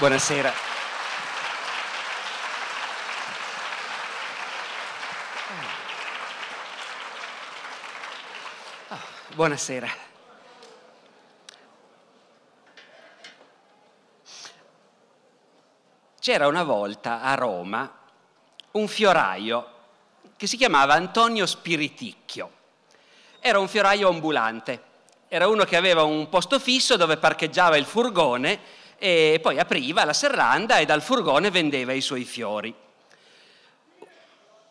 Buonasera. Ah, buonasera. C'era una volta a Roma un fioraio che si chiamava Antonio Spiriticchio. Era un fioraio ambulante, era uno che aveva un posto fisso dove parcheggiava il furgone e poi apriva la serranda e dal furgone vendeva i suoi fiori.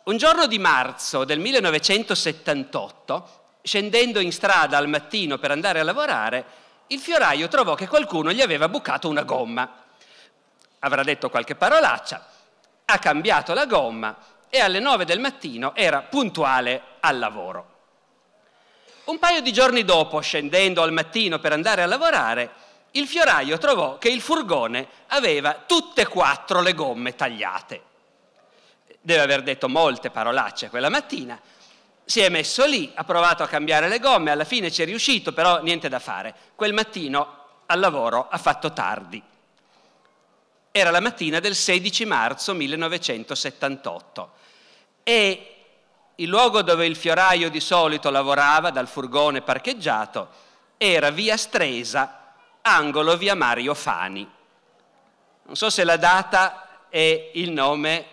Un giorno di marzo del 1978, scendendo in strada al mattino per andare a lavorare, il fioraio trovò che qualcuno gli aveva bucato una gomma. Avrà detto qualche parolaccia, ha cambiato la gomma e alle 9 del mattino era puntuale al lavoro. Un paio di giorni dopo, scendendo al mattino per andare a lavorare, il fioraio trovò che il furgone aveva tutte e quattro le gomme tagliate. Deve aver detto molte parolacce quella mattina. Si è messo lì, ha provato a cambiare le gomme, alla fine ci è riuscito, però niente da fare. Quel mattino al lavoro ha fatto tardi. Era la mattina del 16 marzo 1978 e il luogo dove il fioraio di solito lavorava dal furgone parcheggiato era via Stresa angolo via Mario Fani. Non so se la data e il nome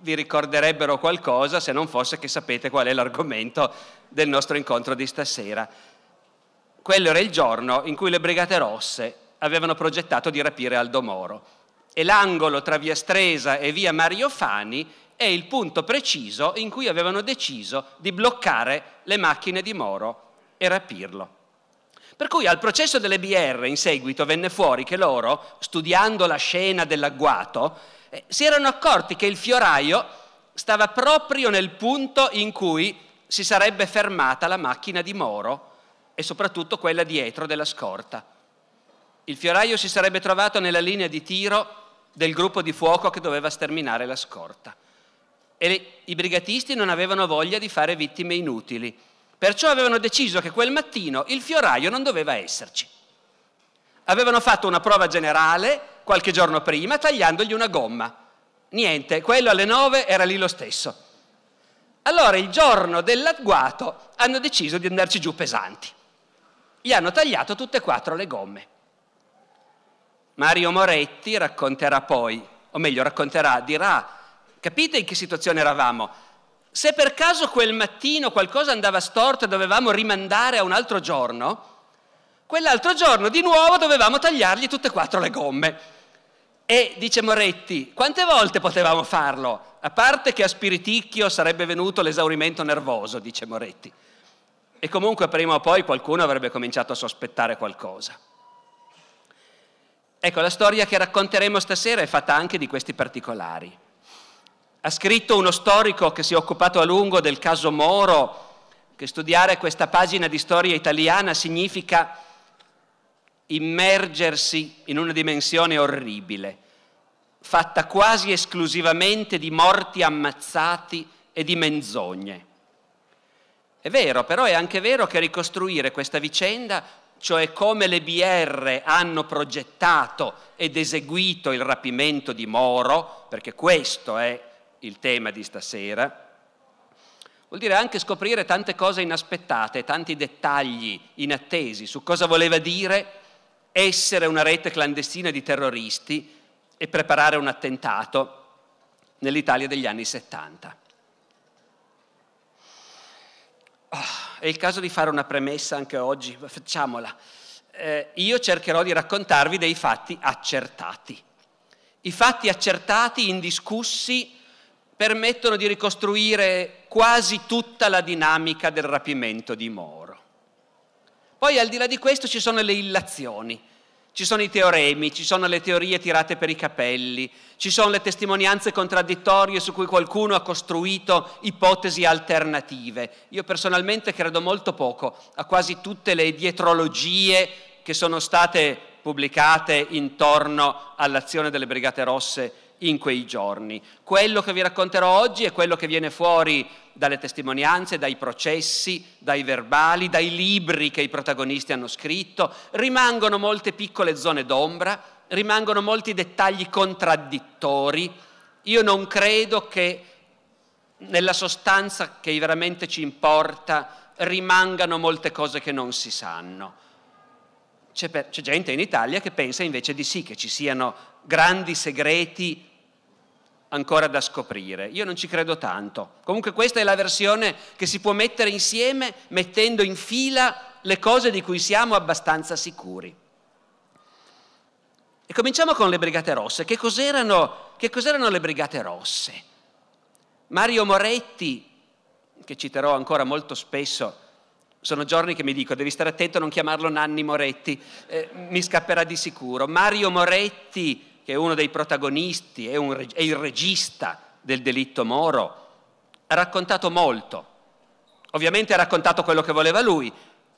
vi ricorderebbero qualcosa, se non fosse che sapete qual è l'argomento del nostro incontro di stasera. Quello era il giorno in cui le Brigate Rosse avevano progettato di rapire Aldo Moro e l'angolo tra via Stresa e via Mario Fani è il punto preciso in cui avevano deciso di bloccare le macchine di Moro e rapirlo. Per cui al processo delle BR in seguito venne fuori che loro, studiando la scena dell'agguato, eh, si erano accorti che il fioraio stava proprio nel punto in cui si sarebbe fermata la macchina di Moro e soprattutto quella dietro della scorta. Il fioraio si sarebbe trovato nella linea di tiro del gruppo di fuoco che doveva sterminare la scorta. E i brigatisti non avevano voglia di fare vittime inutili Perciò avevano deciso che quel mattino il fioraio non doveva esserci. Avevano fatto una prova generale qualche giorno prima tagliandogli una gomma. Niente, quello alle nove era lì lo stesso. Allora il giorno dell'agguato hanno deciso di andarci giù pesanti. Gli hanno tagliato tutte e quattro le gomme. Mario Moretti racconterà poi, o meglio racconterà, dirà, capite in che situazione eravamo? Se per caso quel mattino qualcosa andava storto e dovevamo rimandare a un altro giorno, quell'altro giorno di nuovo dovevamo tagliargli tutte e quattro le gomme. E dice Moretti, quante volte potevamo farlo? A parte che a Spiriticchio sarebbe venuto l'esaurimento nervoso, dice Moretti. E comunque prima o poi qualcuno avrebbe cominciato a sospettare qualcosa. Ecco, la storia che racconteremo stasera è fatta anche di questi particolari. Ha scritto uno storico che si è occupato a lungo del caso Moro, che studiare questa pagina di storia italiana significa immergersi in una dimensione orribile, fatta quasi esclusivamente di morti ammazzati e di menzogne. È vero, però è anche vero che ricostruire questa vicenda, cioè come le BR hanno progettato ed eseguito il rapimento di Moro, perché questo è il tema di stasera, vuol dire anche scoprire tante cose inaspettate, tanti dettagli inattesi su cosa voleva dire essere una rete clandestina di terroristi e preparare un attentato nell'Italia degli anni 70. Oh, ah, è il caso di fare una premessa anche oggi, facciamola. Eh, io cercherò di raccontarvi dei fatti accertati. I fatti accertati, indiscussi, permettono di ricostruire quasi tutta la dinamica del rapimento di Moro. Poi al di là di questo ci sono le illazioni, ci sono i teoremi, ci sono le teorie tirate per i capelli, ci sono le testimonianze contraddittorie su cui qualcuno ha costruito ipotesi alternative. Io personalmente credo molto poco a quasi tutte le dietrologie che sono state pubblicate intorno all'azione delle Brigate Rosse in quei giorni. Quello che vi racconterò oggi è quello che viene fuori dalle testimonianze, dai processi, dai verbali, dai libri che i protagonisti hanno scritto. Rimangono molte piccole zone d'ombra, rimangono molti dettagli contraddittori. Io non credo che nella sostanza che veramente ci importa rimangano molte cose che non si sanno. C'è, per, c'è, gente in Italia che pensa invece di sì, che ci siano grandi segreti ancora da scoprire. Io non ci credo tanto. Comunque questa è la versione che si può mettere insieme mettendo in fila le cose di cui siamo abbastanza sicuri. E cominciamo con le Brigate Rosse. Che cos'erano, che cos'erano le Brigate Rosse? Mario Moretti, che citerò ancora molto spesso, sono giorni che mi dico devi stare attento a non chiamarlo Nanni Moretti, eh, mi scapperà di sicuro. Mario Moretti che è uno dei protagonisti, è, un, è il regista del delitto Moro, ha raccontato molto. Ovviamente ha raccontato quello che voleva lui,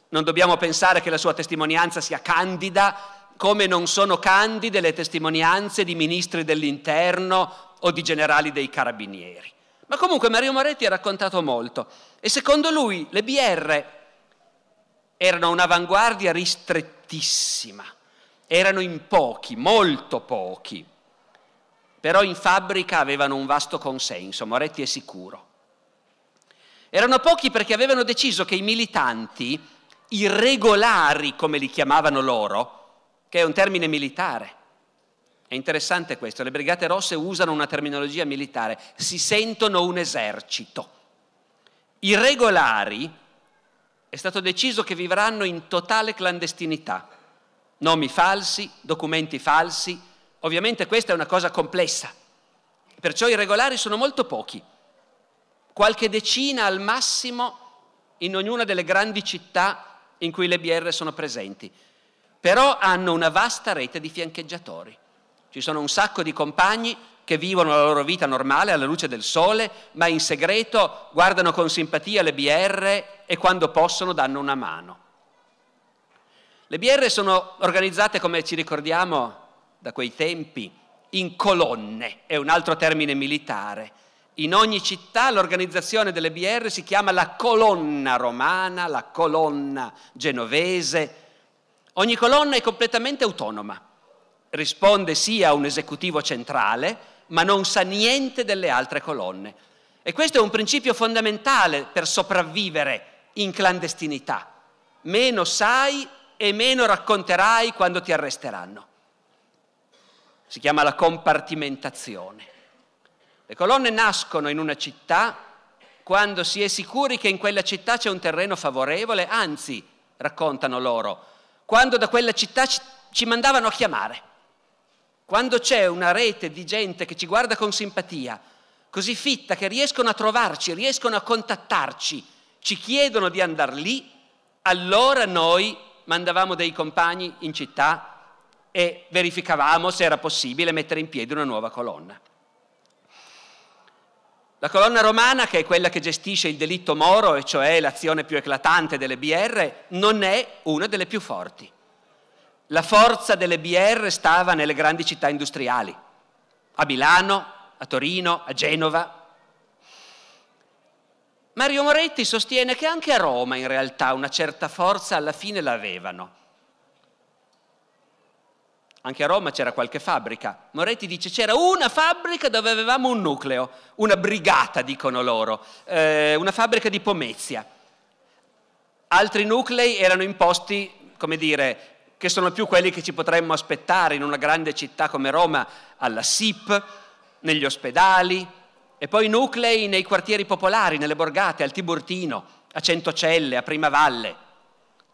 non dobbiamo pensare che la sua testimonianza sia candida, come non sono candide le testimonianze di ministri dell'interno o di generali dei carabinieri. Ma comunque Mario Moretti ha raccontato molto e secondo lui le BR erano un'avanguardia ristrettissima erano in pochi, molto pochi, però in fabbrica avevano un vasto consenso, Moretti è sicuro. Erano pochi perché avevano deciso che i militanti, i regolari come li chiamavano loro, che è un termine militare, è interessante questo, le brigate rosse usano una terminologia militare, si sentono un esercito. I regolari è stato deciso che vivranno in totale clandestinità nomi falsi, documenti falsi. Ovviamente questa è una cosa complessa, perciò i regolari sono molto pochi, qualche decina al massimo in ognuna delle grandi città in cui le BR sono presenti, però hanno una vasta rete di fiancheggiatori. Ci sono un sacco di compagni che vivono la loro vita normale alla luce del sole, ma in segreto guardano con simpatia le BR e quando possono danno una mano. Le BR sono organizzate, come ci ricordiamo da quei tempi, in colonne, è un altro termine militare. In ogni città l'organizzazione delle BR si chiama la colonna romana, la colonna genovese. Ogni colonna è completamente autonoma, risponde sì a un esecutivo centrale, ma non sa niente delle altre colonne. E questo è un principio fondamentale per sopravvivere in clandestinità. Meno sai, e meno racconterai quando ti arresteranno. Si chiama la compartimentazione. Le colonne nascono in una città quando si è sicuri che in quella città c'è un terreno favorevole, anzi, raccontano loro, quando da quella città ci mandavano a chiamare, quando c'è una rete di gente che ci guarda con simpatia, così fitta che riescono a trovarci, riescono a contattarci, ci chiedono di andare lì, allora noi mandavamo dei compagni in città e verificavamo se era possibile mettere in piedi una nuova colonna. La colonna romana, che è quella che gestisce il delitto moro, e cioè l'azione più eclatante delle BR, non è una delle più forti. La forza delle BR stava nelle grandi città industriali, a Milano, a Torino, a Genova, Mario Moretti sostiene che anche a Roma in realtà una certa forza alla fine l'avevano. Anche a Roma c'era qualche fabbrica. Moretti dice c'era una fabbrica dove avevamo un nucleo, una brigata dicono loro, eh, una fabbrica di Pomezia. Altri nuclei erano imposti, come dire, che sono più quelli che ci potremmo aspettare in una grande città come Roma, alla SIP, negli ospedali, e poi nuclei nei quartieri popolari, nelle borgate, al Tiburtino, a Centocelle, a Primavalle.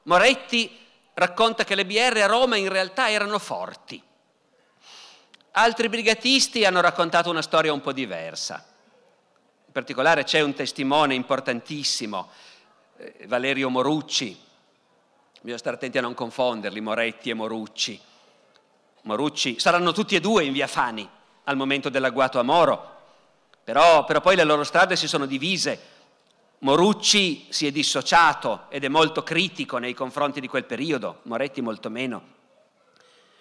Moretti racconta che le BR a Roma in realtà erano forti. Altri brigatisti hanno raccontato una storia un po' diversa. In particolare c'è un testimone importantissimo, eh, Valerio Morucci. Bisogna stare attenti a non confonderli, Moretti e Morucci. Morucci saranno tutti e due in via Fani al momento dell'agguato a Moro, però, però poi le loro strade si sono divise. Morucci si è dissociato ed è molto critico nei confronti di quel periodo, Moretti molto meno.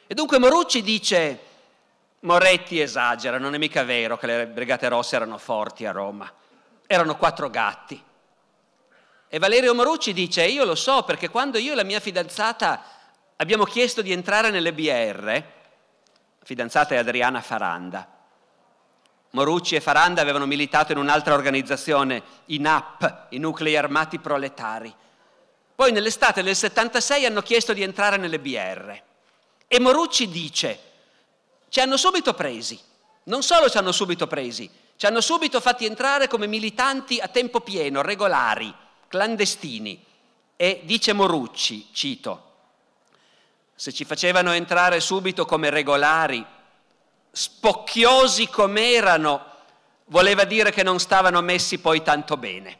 E dunque Morucci dice, Moretti esagera, non è mica vero che le Brigate Rosse erano forti a Roma, erano quattro gatti. E Valerio Morucci dice, io lo so perché quando io e la mia fidanzata abbiamo chiesto di entrare nelle BR, fidanzata è Adriana Faranda, Morucci e Faranda avevano militato in un'altra organizzazione, i NAP, i Nuclei Armati Proletari. Poi nell'estate del 76 hanno chiesto di entrare nelle BR. E Morucci dice, ci hanno subito presi, non solo ci hanno subito presi, ci hanno subito fatti entrare come militanti a tempo pieno, regolari, clandestini. E dice Morucci, cito, se ci facevano entrare subito come regolari spocchiosi come erano, voleva dire che non stavano messi poi tanto bene.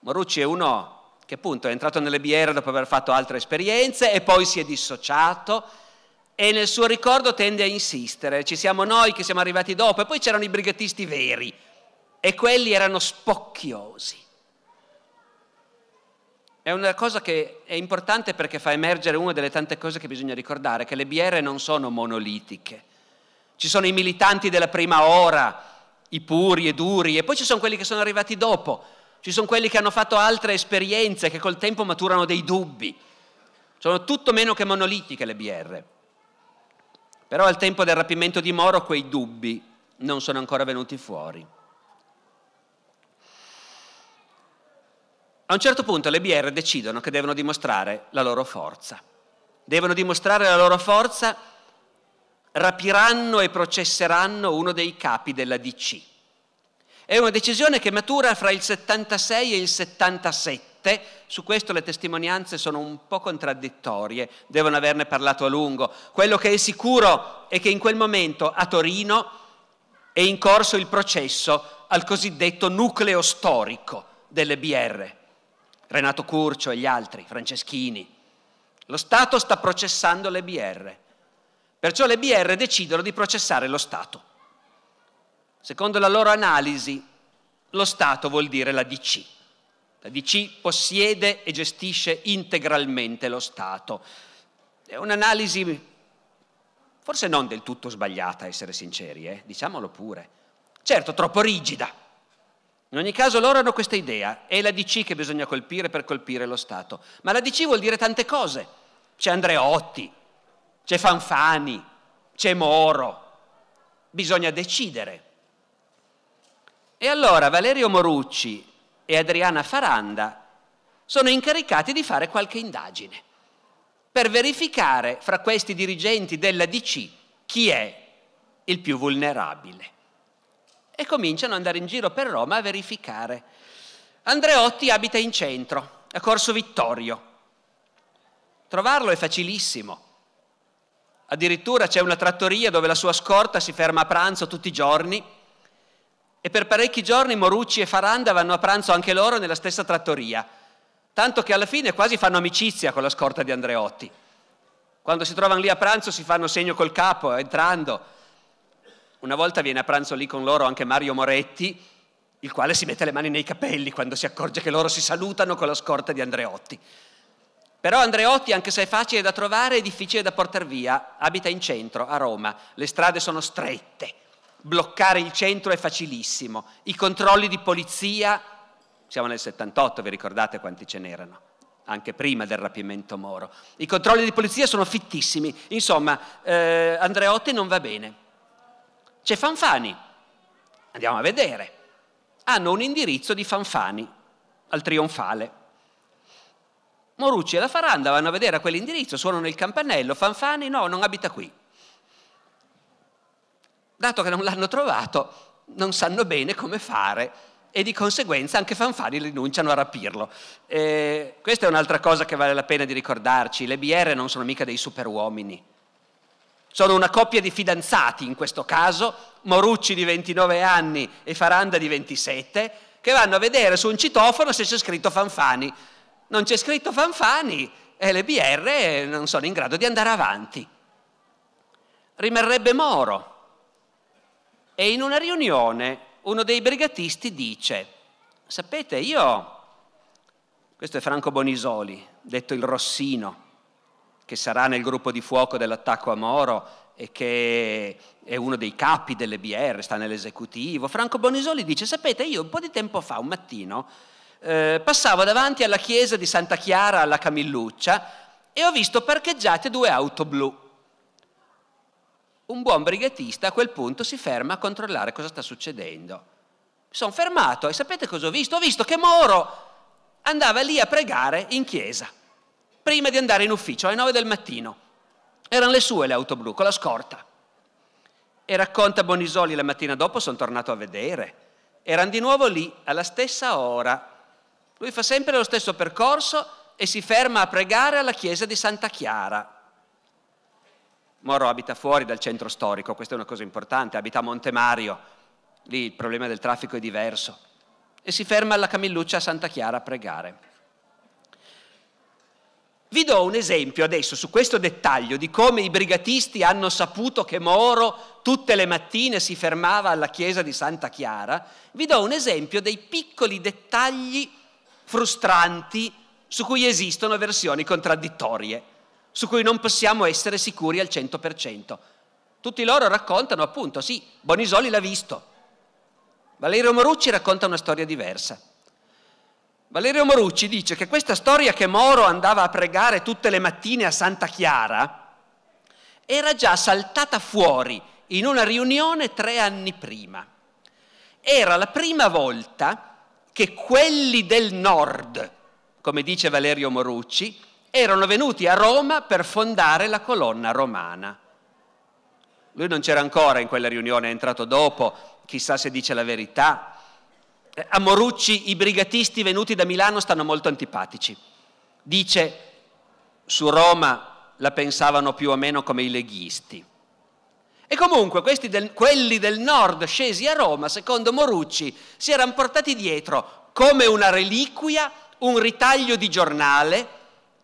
Morucci è uno che appunto è entrato nelle BR dopo aver fatto altre esperienze e poi si è dissociato e nel suo ricordo tende a insistere, ci siamo noi che siamo arrivati dopo e poi c'erano i brigatisti veri e quelli erano spocchiosi. È una cosa che è importante perché fa emergere una delle tante cose che bisogna ricordare, che le BR non sono monolitiche. Ci sono i militanti della prima ora, i puri e duri, e poi ci sono quelli che sono arrivati dopo, ci sono quelli che hanno fatto altre esperienze, che col tempo maturano dei dubbi. Sono tutto meno che monolitiche le BR. Però al tempo del rapimento di Moro quei dubbi non sono ancora venuti fuori. A un certo punto le BR decidono che devono dimostrare la loro forza. Devono dimostrare la loro forza, rapiranno e processeranno uno dei capi della DC. È una decisione che matura fra il 76 e il 77, su questo le testimonianze sono un po' contraddittorie, devono averne parlato a lungo. Quello che è sicuro è che in quel momento a Torino è in corso il processo al cosiddetto nucleo storico delle BR Renato Curcio e gli altri, Franceschini. Lo Stato sta processando le BR, perciò le BR decidono di processare lo Stato. Secondo la loro analisi, lo Stato vuol dire la DC. La DC possiede e gestisce integralmente lo Stato. È un'analisi forse non del tutto sbagliata, essere sinceri, eh? diciamolo pure. Certo, troppo rigida in ogni caso loro hanno questa idea, è la DC che bisogna colpire per colpire lo Stato, ma la DC vuol dire tante cose. C'è Andreotti, c'è Fanfani, c'è Moro, bisogna decidere. E allora Valerio Morucci e Adriana Faranda sono incaricati di fare qualche indagine per verificare fra questi dirigenti della DC chi è il più vulnerabile e cominciano ad andare in giro per Roma a verificare. Andreotti abita in centro, a Corso Vittorio. Trovarlo è facilissimo. Addirittura c'è una trattoria dove la sua scorta si ferma a pranzo tutti i giorni e per parecchi giorni Morucci e Faranda vanno a pranzo anche loro nella stessa trattoria, tanto che alla fine quasi fanno amicizia con la scorta di Andreotti. Quando si trovano lì a pranzo si fanno segno col capo entrando una volta viene a pranzo lì con loro anche Mario Moretti, il quale si mette le mani nei capelli quando si accorge che loro si salutano con la scorta di Andreotti. Però Andreotti, anche se è facile da trovare, è difficile da portare via. Abita in centro, a Roma. Le strade sono strette. Bloccare il centro è facilissimo. I controlli di polizia, siamo nel 78, vi ricordate quanti ce n'erano? anche prima del rapimento Moro. I controlli di polizia sono fittissimi. Insomma, eh, Andreotti non va bene. C'è Fanfani, andiamo a vedere. Hanno un indirizzo di Fanfani al Trionfale. Morucci e la Faranda vanno a vedere a quell'indirizzo, suonano il campanello, Fanfani no, non abita qui. Dato che non l'hanno trovato, non sanno bene come fare e di conseguenza anche Fanfani rinunciano a rapirlo. Eh, questa è un'altra cosa che vale la pena di ricordarci, le BR non sono mica dei superuomini, sono una coppia di fidanzati in questo caso, Morucci di 29 anni e Faranda di 27, che vanno a vedere su un citofono se c'è scritto Fanfani. Non c'è scritto Fanfani e le BR non sono in grado di andare avanti. Rimarrebbe Moro. E in una riunione uno dei brigatisti dice, sapete, io, questo è Franco Bonisoli, detto il Rossino, che sarà nel gruppo di fuoco dell'attacco a Moro e che è uno dei capi delle BR, sta nell'esecutivo, Franco Bonisoli dice, sapete, io un po' di tempo fa, un mattino, eh, passavo davanti alla chiesa di Santa Chiara alla Camilluccia e ho visto parcheggiate due auto blu. Un buon brigatista a quel punto si ferma a controllare cosa sta succedendo. Mi sono fermato e sapete cosa ho visto? Ho visto che Moro andava lì a pregare in chiesa prima di andare in ufficio alle 9 del mattino. Erano le sue le auto blu con la scorta. E racconta Bonisoli la mattina dopo, sono tornato a vedere. Erano di nuovo lì, alla stessa ora. Lui fa sempre lo stesso percorso e si ferma a pregare alla chiesa di Santa Chiara. Moro abita fuori dal centro storico, questa è una cosa importante, abita a Monte Mario, lì il problema del traffico è diverso. E si ferma alla Camilluccia a Santa Chiara a pregare. Vi do un esempio adesso su questo dettaglio di come i brigatisti hanno saputo che Moro tutte le mattine si fermava alla chiesa di Santa Chiara. Vi do un esempio dei piccoli dettagli frustranti su cui esistono versioni contraddittorie, su cui non possiamo essere sicuri al 100%. Tutti loro raccontano appunto, sì, Bonisoli l'ha visto. Valerio Morucci racconta una storia diversa. Valerio Morucci dice che questa storia che Moro andava a pregare tutte le mattine a Santa Chiara era già saltata fuori in una riunione tre anni prima. Era la prima volta che quelli del nord, come dice Valerio Morucci, erano venuti a Roma per fondare la colonna romana. Lui non c'era ancora in quella riunione, è entrato dopo, chissà se dice la verità, a Morucci i brigatisti venuti da Milano stanno molto antipatici. Dice, su Roma la pensavano più o meno come i leghisti. E comunque del, quelli del nord scesi a Roma, secondo Morucci, si erano portati dietro come una reliquia un ritaglio di giornale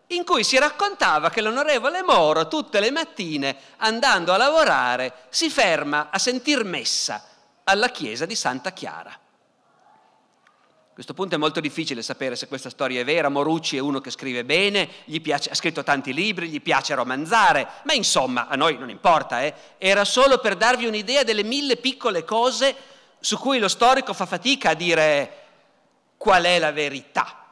in cui si raccontava che l'onorevole Moro tutte le mattine andando a lavorare si ferma a sentir messa alla chiesa di Santa Chiara. A questo punto è molto difficile sapere se questa storia è vera. Morucci è uno che scrive bene, piace, ha scritto tanti libri, gli piace romanzare, ma insomma, a noi non importa. Eh? Era solo per darvi un'idea delle mille piccole cose su cui lo storico fa fatica a dire qual è la verità.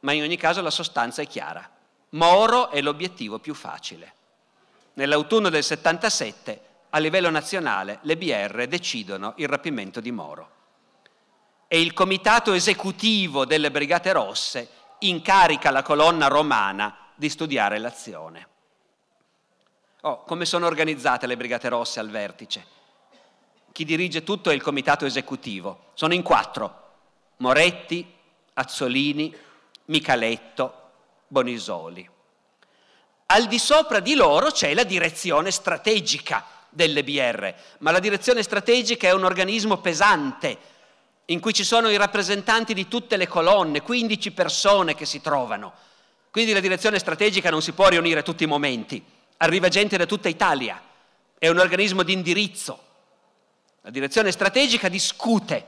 Ma in ogni caso la sostanza è chiara. Moro è l'obiettivo più facile. Nell'autunno del 77, a livello nazionale, le BR decidono il rapimento di Moro e il comitato esecutivo delle Brigate Rosse incarica la colonna romana di studiare l'azione. Oh, come sono organizzate le Brigate Rosse al vertice? Chi dirige tutto è il comitato esecutivo. Sono in quattro. Moretti, Azzolini, Micaletto, Bonisoli. Al di sopra di loro c'è la direzione strategica delle BR, ma la direzione strategica è un organismo pesante in cui ci sono i rappresentanti di tutte le colonne, 15 persone che si trovano. Quindi la direzione strategica non si può riunire a tutti i momenti, arriva gente da tutta Italia, è un organismo di indirizzo. La direzione strategica discute,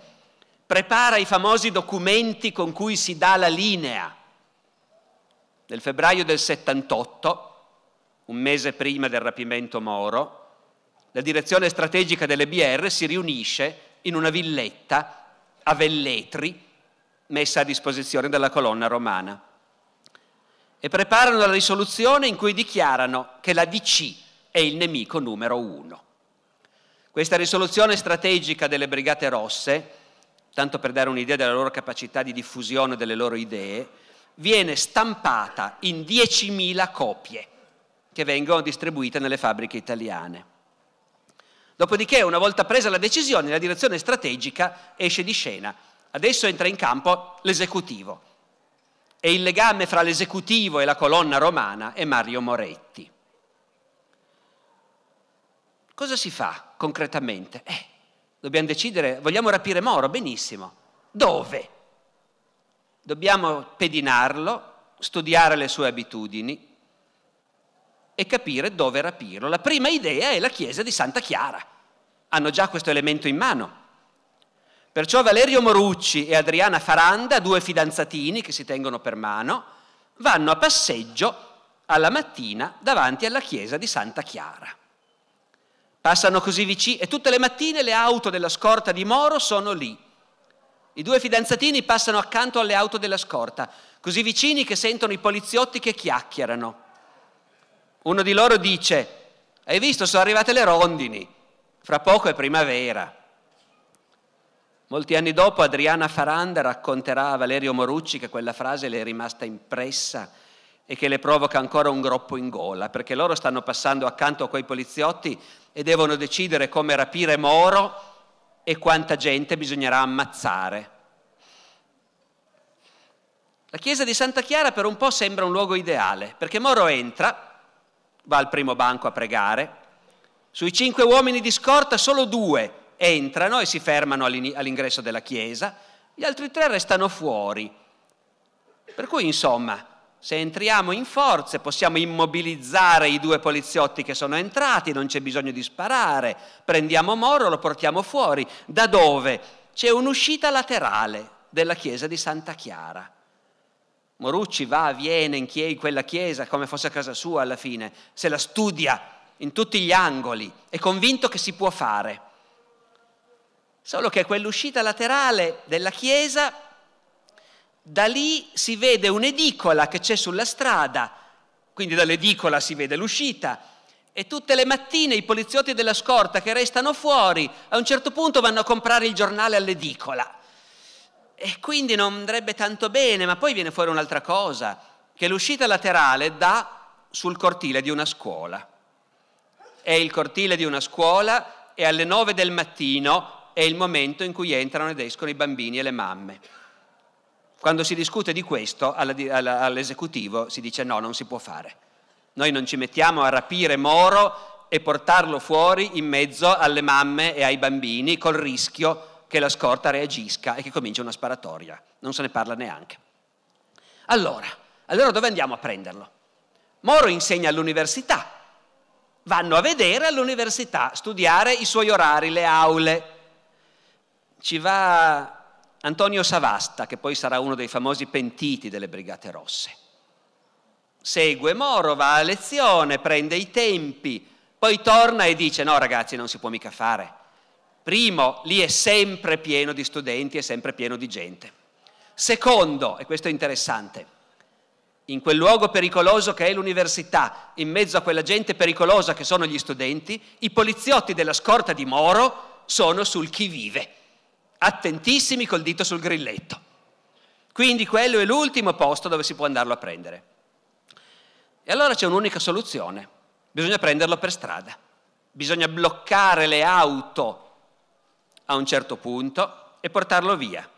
prepara i famosi documenti con cui si dà la linea. Nel febbraio del 78, un mese prima del rapimento Moro, la direzione strategica delle BR si riunisce in una villetta a velletri messa a disposizione dalla colonna romana. E preparano la risoluzione in cui dichiarano che la DC è il nemico numero uno. Questa risoluzione strategica delle Brigate Rosse, tanto per dare un'idea della loro capacità di diffusione delle loro idee, viene stampata in 10.000 copie che vengono distribuite nelle fabbriche italiane. Dopodiché, una volta presa la decisione, la direzione strategica esce di scena. Adesso entra in campo l'esecutivo. E il legame fra l'esecutivo e la colonna romana è Mario Moretti. Cosa si fa concretamente? Eh, dobbiamo decidere, vogliamo rapire Moro, benissimo. Dove? Dobbiamo pedinarlo, studiare le sue abitudini, e capire dove rapirlo. La prima idea è la chiesa di Santa Chiara. Hanno già questo elemento in mano. Perciò Valerio Morucci e Adriana Faranda, due fidanzatini che si tengono per mano, vanno a passeggio alla mattina davanti alla chiesa di Santa Chiara. Passano così vicini e tutte le mattine le auto della scorta di Moro sono lì. I due fidanzatini passano accanto alle auto della scorta, così vicini che sentono i poliziotti che chiacchierano. Uno di loro dice, hai visto, sono arrivate le rondini, fra poco è primavera. Molti anni dopo Adriana Faranda racconterà a Valerio Morucci che quella frase le è rimasta impressa e che le provoca ancora un groppo in gola, perché loro stanno passando accanto a quei poliziotti e devono decidere come rapire Moro e quanta gente bisognerà ammazzare. La chiesa di Santa Chiara per un po' sembra un luogo ideale, perché Moro entra va al primo banco a pregare. Sui cinque uomini di scorta solo due entrano e si fermano all'ingresso della chiesa, gli altri tre restano fuori. Per cui, insomma, se entriamo in forze possiamo immobilizzare i due poliziotti che sono entrati, non c'è bisogno di sparare, prendiamo Moro, lo portiamo fuori. Da dove? C'è un'uscita laterale della chiesa di Santa Chiara. Morucci va viene in quella chiesa, come fosse a casa sua alla fine, se la studia in tutti gli angoli, è convinto che si può fare. Solo che quell'uscita laterale della chiesa, da lì si vede un'edicola che c'è sulla strada, quindi dall'edicola si vede l'uscita, e tutte le mattine i poliziotti della scorta che restano fuori a un certo punto vanno a comprare il giornale all'edicola e quindi non andrebbe tanto bene, ma poi viene fuori un'altra cosa, che l'uscita laterale dà sul cortile di una scuola. È il cortile di una scuola e alle 9 del mattino è il momento in cui entrano ed escono i bambini e le mamme. Quando si discute di questo all'esecutivo si dice no, non si può fare. Noi non ci mettiamo a rapire Moro e portarlo fuori in mezzo alle mamme e ai bambini col rischio che la scorta reagisca e che comincia una sparatoria, non se ne parla neanche. Allora, allora dove andiamo a prenderlo? Moro insegna all'università, vanno a vedere all'università, studiare i suoi orari, le aule. Ci va Antonio Savasta, che poi sarà uno dei famosi pentiti delle Brigate Rosse. Segue Moro, va a lezione, prende i tempi, poi torna e dice no ragazzi non si può mica fare, Primo, lì è sempre pieno di studenti, è sempre pieno di gente. Secondo, e questo è interessante, in quel luogo pericoloso che è l'università, in mezzo a quella gente pericolosa che sono gli studenti, i poliziotti della scorta di Moro sono sul chi vive, attentissimi col dito sul grilletto. Quindi quello è l'ultimo posto dove si può andarlo a prendere. E allora c'è un'unica soluzione, bisogna prenderlo per strada, bisogna bloccare le auto a un certo punto e portarlo via.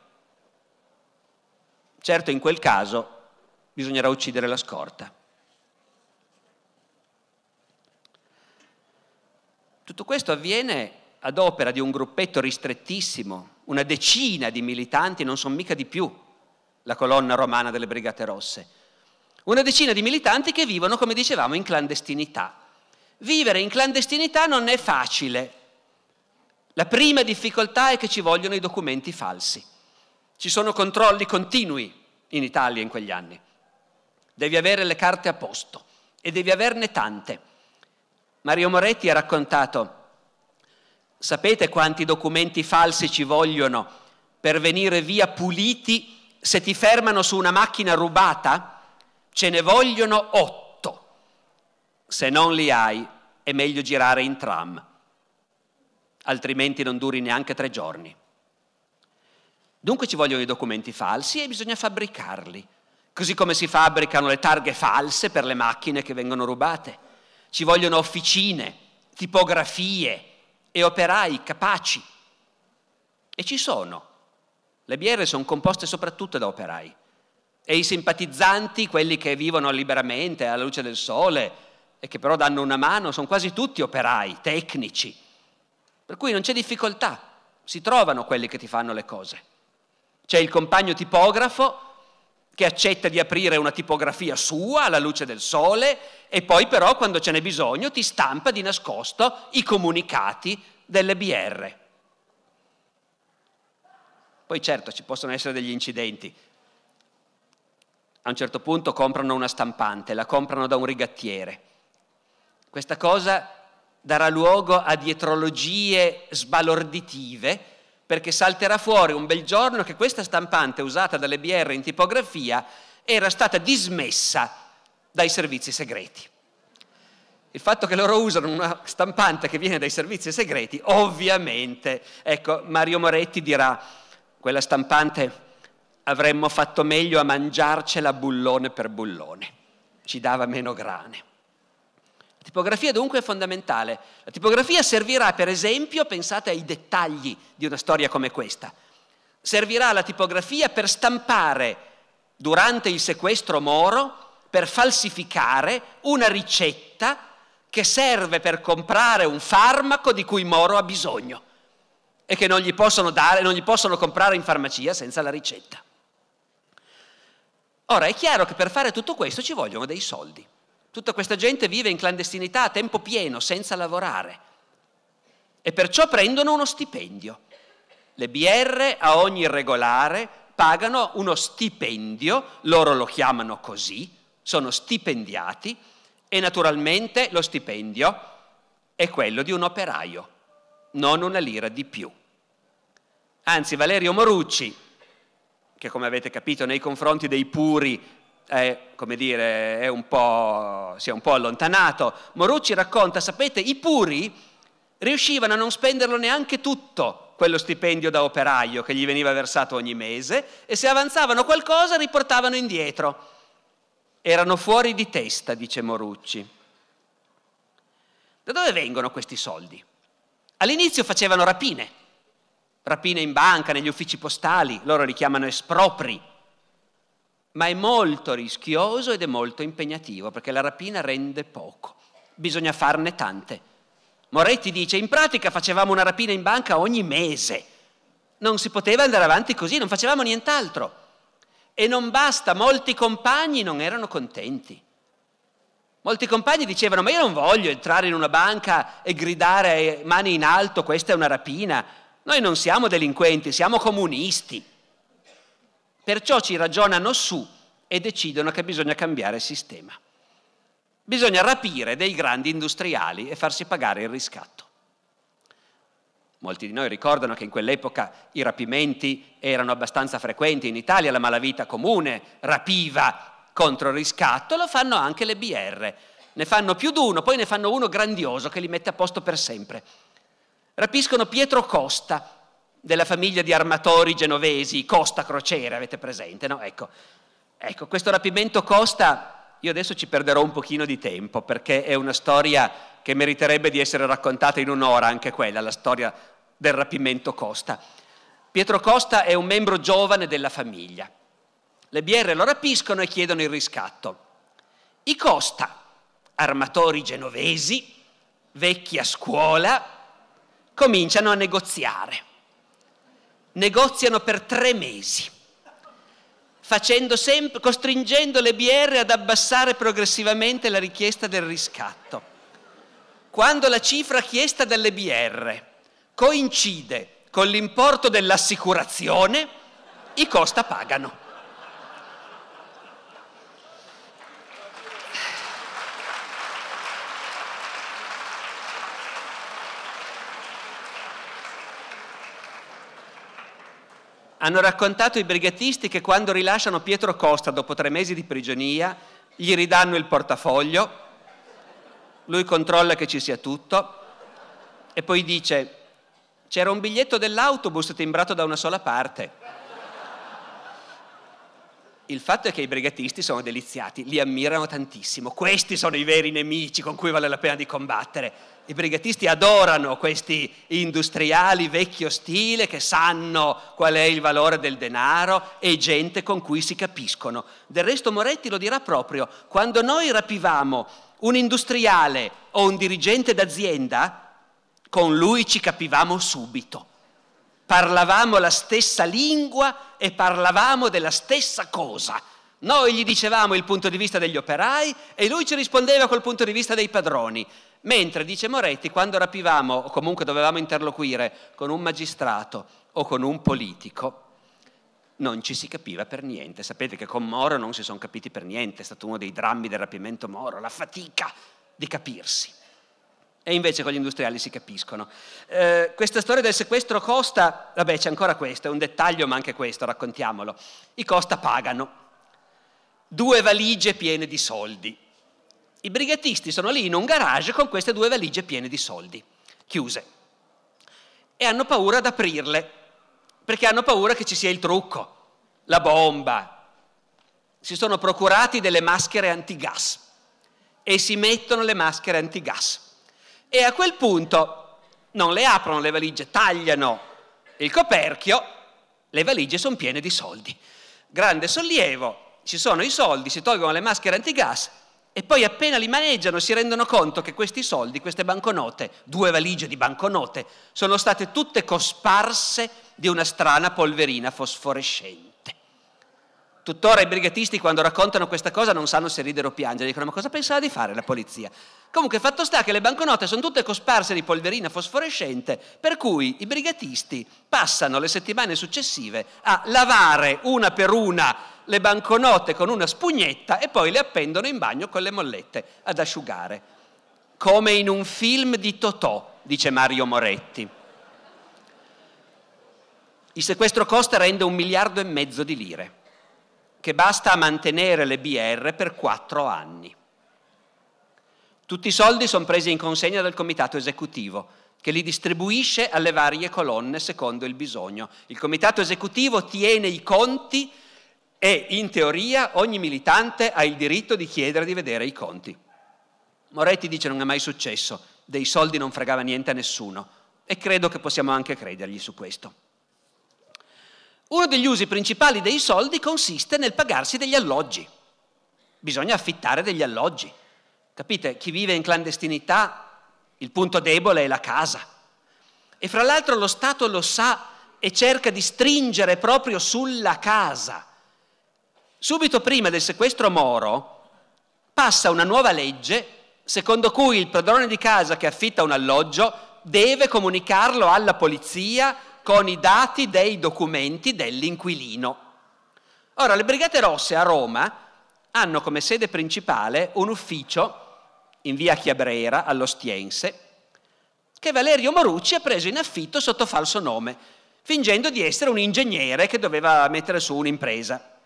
Certo, in quel caso bisognerà uccidere la scorta. Tutto questo avviene ad opera di un gruppetto ristrettissimo, una decina di militanti, non sono mica di più la colonna romana delle Brigate Rosse. Una decina di militanti che vivono, come dicevamo, in clandestinità. Vivere in clandestinità non è facile, la prima difficoltà è che ci vogliono i documenti falsi. Ci sono controlli continui in Italia in quegli anni. Devi avere le carte a posto e devi averne tante. Mario Moretti ha raccontato, sapete quanti documenti falsi ci vogliono per venire via puliti? Se ti fermano su una macchina rubata, ce ne vogliono otto. Se non li hai, è meglio girare in tram altrimenti non duri neanche tre giorni. Dunque ci vogliono i documenti falsi e bisogna fabbricarli, così come si fabbricano le targhe false per le macchine che vengono rubate. Ci vogliono officine, tipografie e operai capaci. E ci sono. Le BR sono composte soprattutto da operai. E i simpatizzanti, quelli che vivono liberamente alla luce del sole e che però danno una mano, sono quasi tutti operai, tecnici per cui non c'è difficoltà, si trovano quelli che ti fanno le cose. C'è il compagno tipografo che accetta di aprire una tipografia sua alla luce del sole e poi però quando ce n'è bisogno ti stampa di nascosto i comunicati delle BR. Poi certo ci possono essere degli incidenti. A un certo punto comprano una stampante, la comprano da un rigattiere. Questa cosa darà luogo a dietrologie sbalorditive, perché salterà fuori un bel giorno che questa stampante usata dalle BR in tipografia era stata dismessa dai servizi segreti. Il fatto che loro usano una stampante che viene dai servizi segreti, ovviamente, ecco, Mario Moretti dirà, quella stampante avremmo fatto meglio a mangiarcela bullone per bullone, ci dava meno grane. La tipografia dunque è fondamentale. La tipografia servirà per esempio, pensate ai dettagli di una storia come questa, servirà la tipografia per stampare durante il sequestro Moro, per falsificare una ricetta che serve per comprare un farmaco di cui Moro ha bisogno e che non gli possono dare, non gli possono comprare in farmacia senza la ricetta. Ora è chiaro che per fare tutto questo ci vogliono dei soldi. Tutta questa gente vive in clandestinità a tempo pieno, senza lavorare. E perciò prendono uno stipendio. Le BR a ogni regolare pagano uno stipendio, loro lo chiamano così, sono stipendiati e naturalmente lo stipendio è quello di un operaio, non una lira di più. Anzi, Valerio Morucci, che come avete capito nei confronti dei puri è, come dire, è un po', si è un po' allontanato. Morucci racconta, sapete, i puri riuscivano a non spenderlo neanche tutto quello stipendio da operaio che gli veniva versato ogni mese e se avanzavano qualcosa riportavano indietro. Erano fuori di testa, dice Morucci. Da dove vengono questi soldi? All'inizio facevano rapine, rapine in banca, negli uffici postali, loro li chiamano espropri, ma è molto rischioso ed è molto impegnativo perché la rapina rende poco, bisogna farne tante. Moretti dice, in pratica facevamo una rapina in banca ogni mese, non si poteva andare avanti così, non facevamo nient'altro. E non basta, molti compagni non erano contenti. Molti compagni dicevano, ma io non voglio entrare in una banca e gridare mani in alto, questa è una rapina. Noi non siamo delinquenti, siamo comunisti. Perciò ci ragionano su e decidono che bisogna cambiare sistema. Bisogna rapire dei grandi industriali e farsi pagare il riscatto. Molti di noi ricordano che in quell'epoca i rapimenti erano abbastanza frequenti in Italia, la malavita comune rapiva contro il riscatto, lo fanno anche le BR. Ne fanno più di uno, poi ne fanno uno grandioso che li mette a posto per sempre. Rapiscono Pietro Costa, della famiglia di armatori genovesi, Costa Crociere, avete presente, no? Ecco. ecco, questo rapimento Costa, io adesso ci perderò un pochino di tempo perché è una storia che meriterebbe di essere raccontata in un'ora anche quella, la storia del rapimento Costa. Pietro Costa è un membro giovane della famiglia. Le BR lo rapiscono e chiedono il riscatto. I Costa, armatori genovesi, vecchi a scuola, cominciano a negoziare negoziano per tre mesi, sempre, costringendo le BR ad abbassare progressivamente la richiesta del riscatto. Quando la cifra chiesta dalle BR coincide con l'importo dell'assicurazione, i Costa pagano. hanno raccontato i brigatisti che quando rilasciano Pietro Costa dopo tre mesi di prigionia, gli ridanno il portafoglio, lui controlla che ci sia tutto e poi dice c'era un biglietto dell'autobus timbrato da una sola parte il fatto è che i brigatisti sono deliziati, li ammirano tantissimo. Questi sono i veri nemici con cui vale la pena di combattere. I brigatisti adorano questi industriali vecchio stile che sanno qual è il valore del denaro e gente con cui si capiscono. Del resto Moretti lo dirà proprio, quando noi rapivamo un industriale o un dirigente d'azienda, con lui ci capivamo subito parlavamo la stessa lingua e parlavamo della stessa cosa. Noi gli dicevamo il punto di vista degli operai e lui ci rispondeva col punto di vista dei padroni. Mentre, dice Moretti, quando rapivamo o comunque dovevamo interloquire con un magistrato o con un politico, non ci si capiva per niente. Sapete che con Moro non si sono capiti per niente, è stato uno dei drammi del rapimento Moro, la fatica di capirsi. E invece con gli industriali si capiscono. Eh, questa storia del sequestro Costa, vabbè c'è ancora questo, è un dettaglio ma anche questo, raccontiamolo. I Costa pagano. Due valigie piene di soldi. I brigatisti sono lì in un garage con queste due valigie piene di soldi, chiuse. E hanno paura ad aprirle, perché hanno paura che ci sia il trucco, la bomba. Si sono procurati delle maschere antigas e si mettono le maschere antigas e a quel punto non le aprono le valigie, tagliano il coperchio, le valigie sono piene di soldi. Grande sollievo, ci sono i soldi, si tolgono le maschere antigas e poi appena li maneggiano si rendono conto che questi soldi, queste banconote, due valigie di banconote, sono state tutte cosparse di una strana polverina fosforescente. Tuttora i brigatisti quando raccontano questa cosa non sanno se ridere o piangere, dicono ma cosa pensava di fare la polizia? Comunque fatto sta che le banconote sono tutte cosparse di polverina fosforescente, per cui i brigatisti passano le settimane successive a lavare una per una le banconote con una spugnetta e poi le appendono in bagno con le mollette ad asciugare. Come in un film di Totò, dice Mario Moretti. Il sequestro costa rende un miliardo e mezzo di lire che basta a mantenere le BR per quattro anni. Tutti i soldi sono presi in consegna dal comitato esecutivo, che li distribuisce alle varie colonne secondo il bisogno. Il comitato esecutivo tiene i conti e in teoria ogni militante ha il diritto di chiedere di vedere i conti. Moretti dice non è mai successo, dei soldi non fregava niente a nessuno e credo che possiamo anche credergli su questo. Uno degli usi principali dei soldi consiste nel pagarsi degli alloggi. Bisogna affittare degli alloggi. Capite? Chi vive in clandestinità, il punto debole è la casa. E fra l'altro lo Stato lo sa e cerca di stringere proprio sulla casa. Subito prima del sequestro Moro passa una nuova legge secondo cui il padrone di casa che affitta un alloggio deve comunicarlo alla polizia con i dati dei documenti dell'inquilino. Ora, le Brigate Rosse a Roma hanno come sede principale un ufficio in via Chiabrera, all'Ostiense, che Valerio Morucci ha preso in affitto sotto falso nome, fingendo di essere un ingegnere che doveva mettere su un'impresa.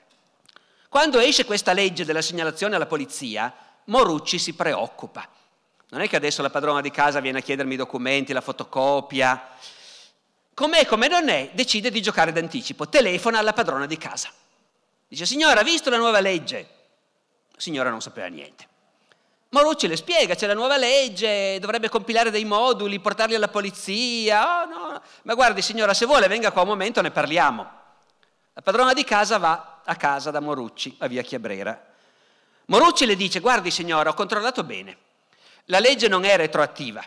Quando esce questa legge della segnalazione alla polizia, Morucci si preoccupa. Non è che adesso la padrona di casa viene a chiedermi i documenti, la fotocopia, com'è come non è, decide di giocare d'anticipo, telefona alla padrona di casa. Dice, signora, ha visto la nuova legge? La signora non sapeva niente. Morucci le spiega, c'è la nuova legge, dovrebbe compilare dei moduli, portarli alla polizia. Oh, no. Ma guardi signora, se vuole venga qua un momento, ne parliamo. La padrona di casa va a casa da Morucci, a via Chiabrera. Morucci le dice, guardi signora, ho controllato bene, la legge non è retroattiva,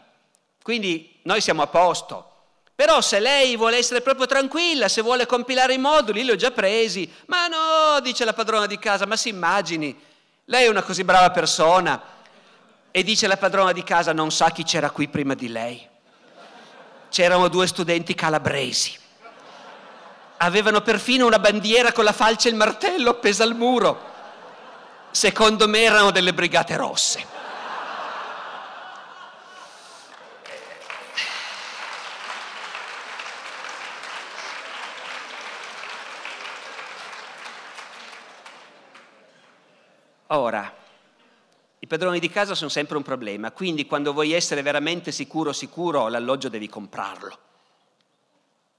quindi noi siamo a posto, però se lei vuole essere proprio tranquilla, se vuole compilare i moduli, li ho già presi. Ma no, dice la padrona di casa, ma si immagini, lei è una così brava persona. E dice la padrona di casa, non sa chi c'era qui prima di lei. C'erano due studenti calabresi. Avevano perfino una bandiera con la falce e il martello appesa al muro. Secondo me erano delle brigate rosse. Ora, i padroni di casa sono sempre un problema, quindi quando vuoi essere veramente sicuro, sicuro, l'alloggio devi comprarlo.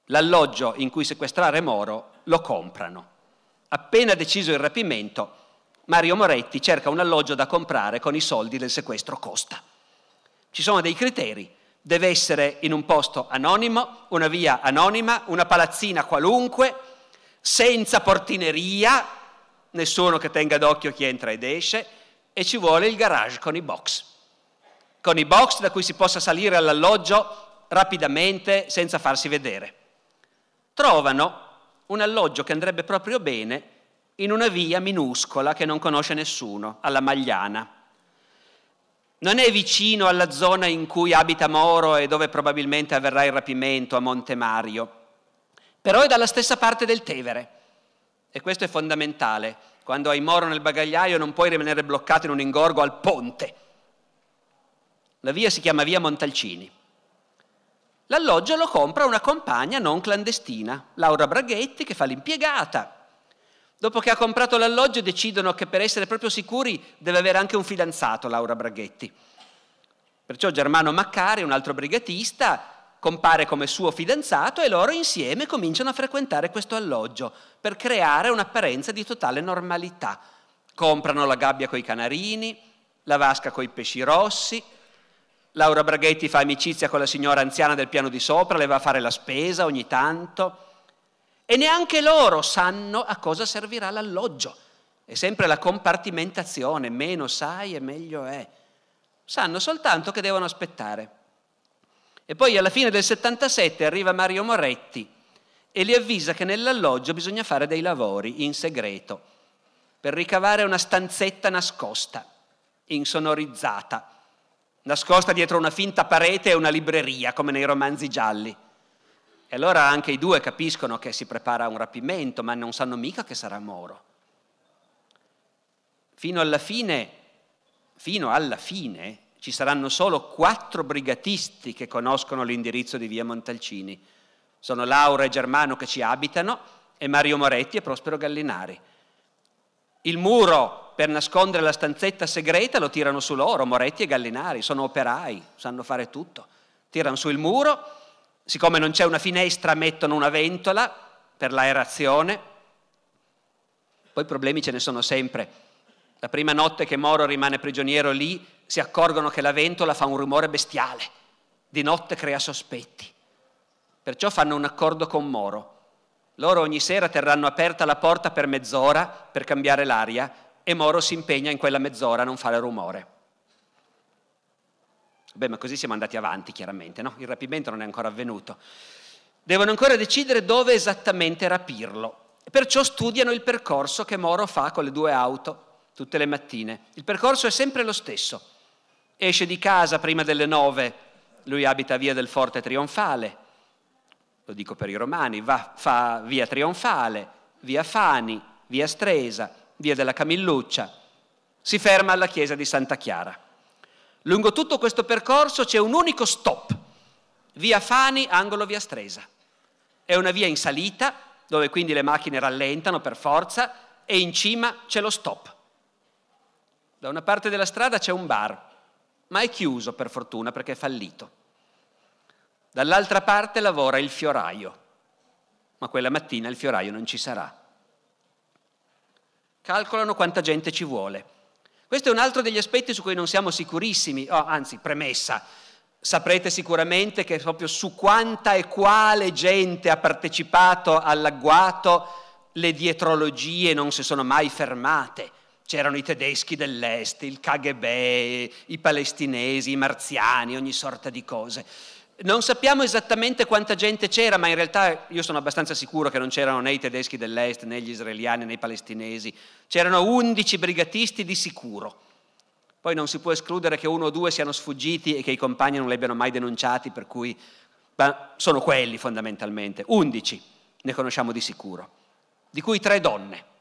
L'alloggio in cui sequestrare Moro lo comprano. Appena deciso il rapimento, Mario Moretti cerca un alloggio da comprare con i soldi del sequestro Costa. Ci sono dei criteri, deve essere in un posto anonimo, una via anonima, una palazzina qualunque, senza portineria, nessuno che tenga d'occhio chi entra ed esce e ci vuole il garage con i box. Con i box da cui si possa salire all'alloggio rapidamente senza farsi vedere. Trovano un alloggio che andrebbe proprio bene in una via minuscola che non conosce nessuno, alla Magliana. Non è vicino alla zona in cui abita Moro e dove probabilmente avverrà il rapimento a Monte Mario, però è dalla stessa parte del Tevere e questo è fondamentale. Quando hai Moro nel bagagliaio non puoi rimanere bloccato in un ingorgo al ponte. La via si chiama via Montalcini. L'alloggio lo compra una compagna non clandestina, Laura Braghetti, che fa l'impiegata. Dopo che ha comprato l'alloggio decidono che per essere proprio sicuri deve avere anche un fidanzato Laura Braghetti. Perciò Germano Maccari, un altro brigatista, compare come suo fidanzato e loro insieme cominciano a frequentare questo alloggio per creare un'apparenza di totale normalità. Comprano la gabbia coi canarini, la vasca coi pesci rossi, Laura Braghetti fa amicizia con la signora anziana del piano di sopra, le va a fare la spesa ogni tanto e neanche loro sanno a cosa servirà l'alloggio. È sempre la compartimentazione, meno sai e meglio è. Sanno soltanto che devono aspettare. E poi alla fine del 77 arriva Mario Moretti e li avvisa che nell'alloggio bisogna fare dei lavori in segreto per ricavare una stanzetta nascosta, insonorizzata, nascosta dietro una finta parete e una libreria, come nei romanzi gialli. E allora anche i due capiscono che si prepara un rapimento, ma non sanno mica che sarà Moro. Fino alla fine, fino alla fine, ci saranno solo quattro brigatisti che conoscono l'indirizzo di via Montalcini. Sono Laura e Germano che ci abitano e Mario Moretti e Prospero Gallinari. Il muro per nascondere la stanzetta segreta lo tirano su loro, Moretti e Gallinari, sono operai, sanno fare tutto. Tirano su il muro, siccome non c'è una finestra mettono una ventola per l'aerazione, poi problemi ce ne sono sempre la prima notte che Moro rimane prigioniero lì, si accorgono che la ventola fa un rumore bestiale, di notte crea sospetti. Perciò fanno un accordo con Moro. Loro ogni sera terranno aperta la porta per mezz'ora per cambiare l'aria e Moro si impegna in quella mezz'ora a non fare rumore. Beh, ma così siamo andati avanti, chiaramente, no? Il rapimento non è ancora avvenuto. Devono ancora decidere dove esattamente rapirlo. Perciò studiano il percorso che Moro fa con le due auto tutte le mattine. Il percorso è sempre lo stesso. Esce di casa prima delle nove, lui abita via del Forte Trionfale, lo dico per i romani, va, fa via Trionfale, via Fani, via Stresa, via della Camilluccia, si ferma alla chiesa di Santa Chiara. Lungo tutto questo percorso c'è un unico stop, via Fani, angolo via Stresa. È una via in salita, dove quindi le macchine rallentano per forza, e in cima c'è lo stop. Da una parte della strada c'è un bar, ma è chiuso per fortuna perché è fallito. Dall'altra parte lavora il fioraio, ma quella mattina il fioraio non ci sarà. Calcolano quanta gente ci vuole. Questo è un altro degli aspetti su cui non siamo sicurissimi, oh, anzi premessa, saprete sicuramente che proprio su quanta e quale gente ha partecipato all'agguato le dietrologie non si sono mai fermate c'erano i tedeschi dell'est, il KGB, i palestinesi, i marziani, ogni sorta di cose. Non sappiamo esattamente quanta gente c'era, ma in realtà io sono abbastanza sicuro che non c'erano né i tedeschi dell'est, né gli israeliani, né i palestinesi. C'erano 11 brigatisti di sicuro. Poi non si può escludere che uno o due siano sfuggiti e che i compagni non li abbiano mai denunciati, per cui ma sono quelli fondamentalmente, 11 ne conosciamo di sicuro, di cui tre donne.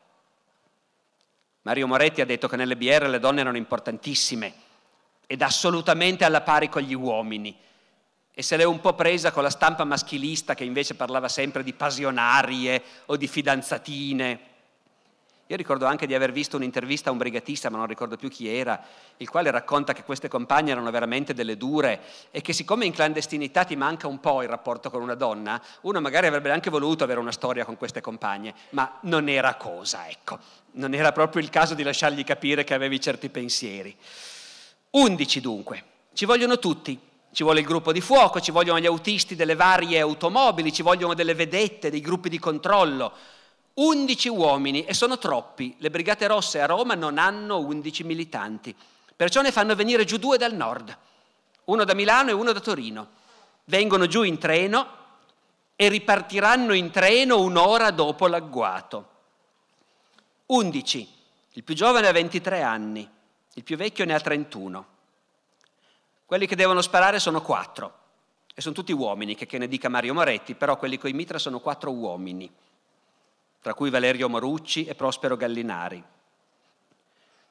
Mario Moretti ha detto che nelle BR le donne erano importantissime ed assolutamente alla pari con gli uomini. E se l'è un po' presa con la stampa maschilista che invece parlava sempre di passionarie o di fidanzatine. Io ricordo anche di aver visto un'intervista a un brigatista, ma non ricordo più chi era, il quale racconta che queste compagne erano veramente delle dure e che siccome in clandestinità ti manca un po' il rapporto con una donna, uno magari avrebbe anche voluto avere una storia con queste compagne, ma non era cosa, ecco. Non era proprio il caso di lasciargli capire che avevi certi pensieri. Undici dunque, ci vogliono tutti. Ci vuole il gruppo di fuoco, ci vogliono gli autisti delle varie automobili, ci vogliono delle vedette, dei gruppi di controllo, 11 uomini e sono troppi. Le Brigate Rosse a Roma non hanno 11 militanti, perciò ne fanno venire giù due dal nord, uno da Milano e uno da Torino. Vengono giù in treno e ripartiranno in treno un'ora dopo l'agguato. 11. Il più giovane ha 23 anni, il più vecchio ne ha 31. Quelli che devono sparare sono quattro e sono tutti uomini, che, che ne dica Mario Moretti, però quelli con i mitra sono quattro uomini tra cui Valerio Morucci e Prospero Gallinari.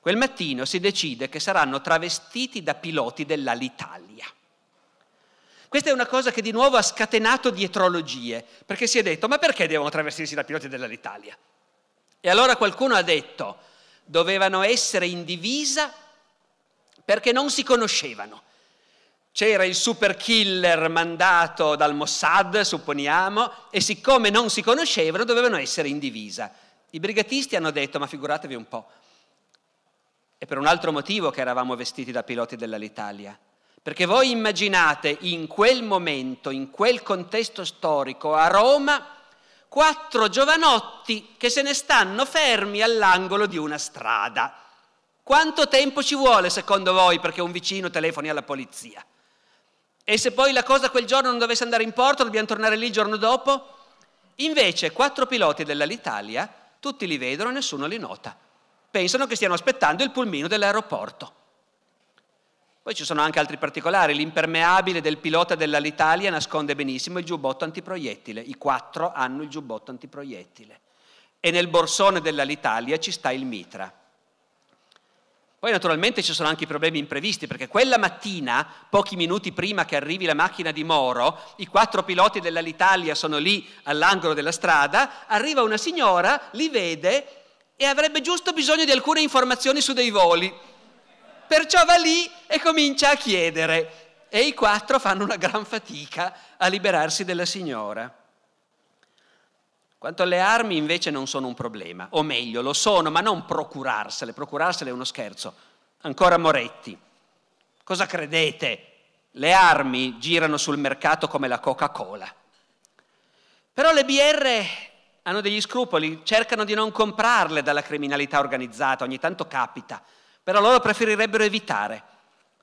Quel mattino si decide che saranno travestiti da piloti dell'Alitalia. Questa è una cosa che di nuovo ha scatenato dietrologie, perché si è detto, ma perché devono travestirsi da piloti dell'Alitalia? E allora qualcuno ha detto, dovevano essere in divisa perché non si conoscevano c'era il super killer mandato dal Mossad, supponiamo, e siccome non si conoscevano dovevano essere in divisa. I brigatisti hanno detto, ma figuratevi un po', è per un altro motivo che eravamo vestiti da piloti dell'Alitalia. Perché voi immaginate in quel momento, in quel contesto storico a Roma, quattro giovanotti che se ne stanno fermi all'angolo di una strada. Quanto tempo ci vuole secondo voi perché un vicino telefoni alla polizia? e se poi la cosa quel giorno non dovesse andare in porto, dobbiamo tornare lì il giorno dopo. Invece quattro piloti dell'Alitalia, tutti li vedono e nessuno li nota. Pensano che stiano aspettando il pulmino dell'aeroporto. Poi ci sono anche altri particolari, l'impermeabile del pilota dell'Alitalia nasconde benissimo il giubbotto antiproiettile, i quattro hanno il giubbotto antiproiettile. E nel borsone dell'Alitalia ci sta il mitra. Poi naturalmente ci sono anche i problemi imprevisti, perché quella mattina, pochi minuti prima che arrivi la macchina di Moro, i quattro piloti dell'Alitalia sono lì all'angolo della strada, arriva una signora, li vede e avrebbe giusto bisogno di alcune informazioni su dei voli. Perciò va lì e comincia a chiedere. E i quattro fanno una gran fatica a liberarsi della signora. Quanto alle armi invece non sono un problema, o meglio lo sono, ma non procurarsele, procurarsele è uno scherzo. Ancora Moretti, cosa credete? Le armi girano sul mercato come la Coca-Cola. Però le BR hanno degli scrupoli, cercano di non comprarle dalla criminalità organizzata, ogni tanto capita, però loro preferirebbero evitare,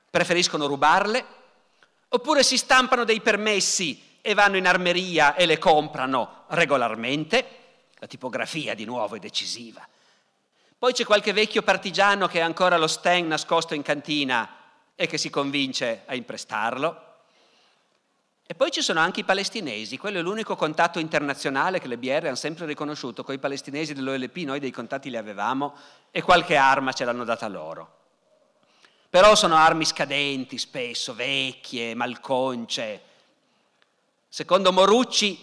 preferiscono rubarle, oppure si stampano dei permessi e vanno in armeria e le comprano regolarmente. La tipografia di nuovo è decisiva. Poi c'è qualche vecchio partigiano che ha ancora lo Stang nascosto in cantina e che si convince a imprestarlo. E poi ci sono anche i palestinesi, quello è l'unico contatto internazionale che le BR hanno sempre riconosciuto, con i palestinesi dell'OLP noi dei contatti li avevamo e qualche arma ce l'hanno data loro. Però sono armi scadenti spesso, vecchie, malconce, Secondo Morucci,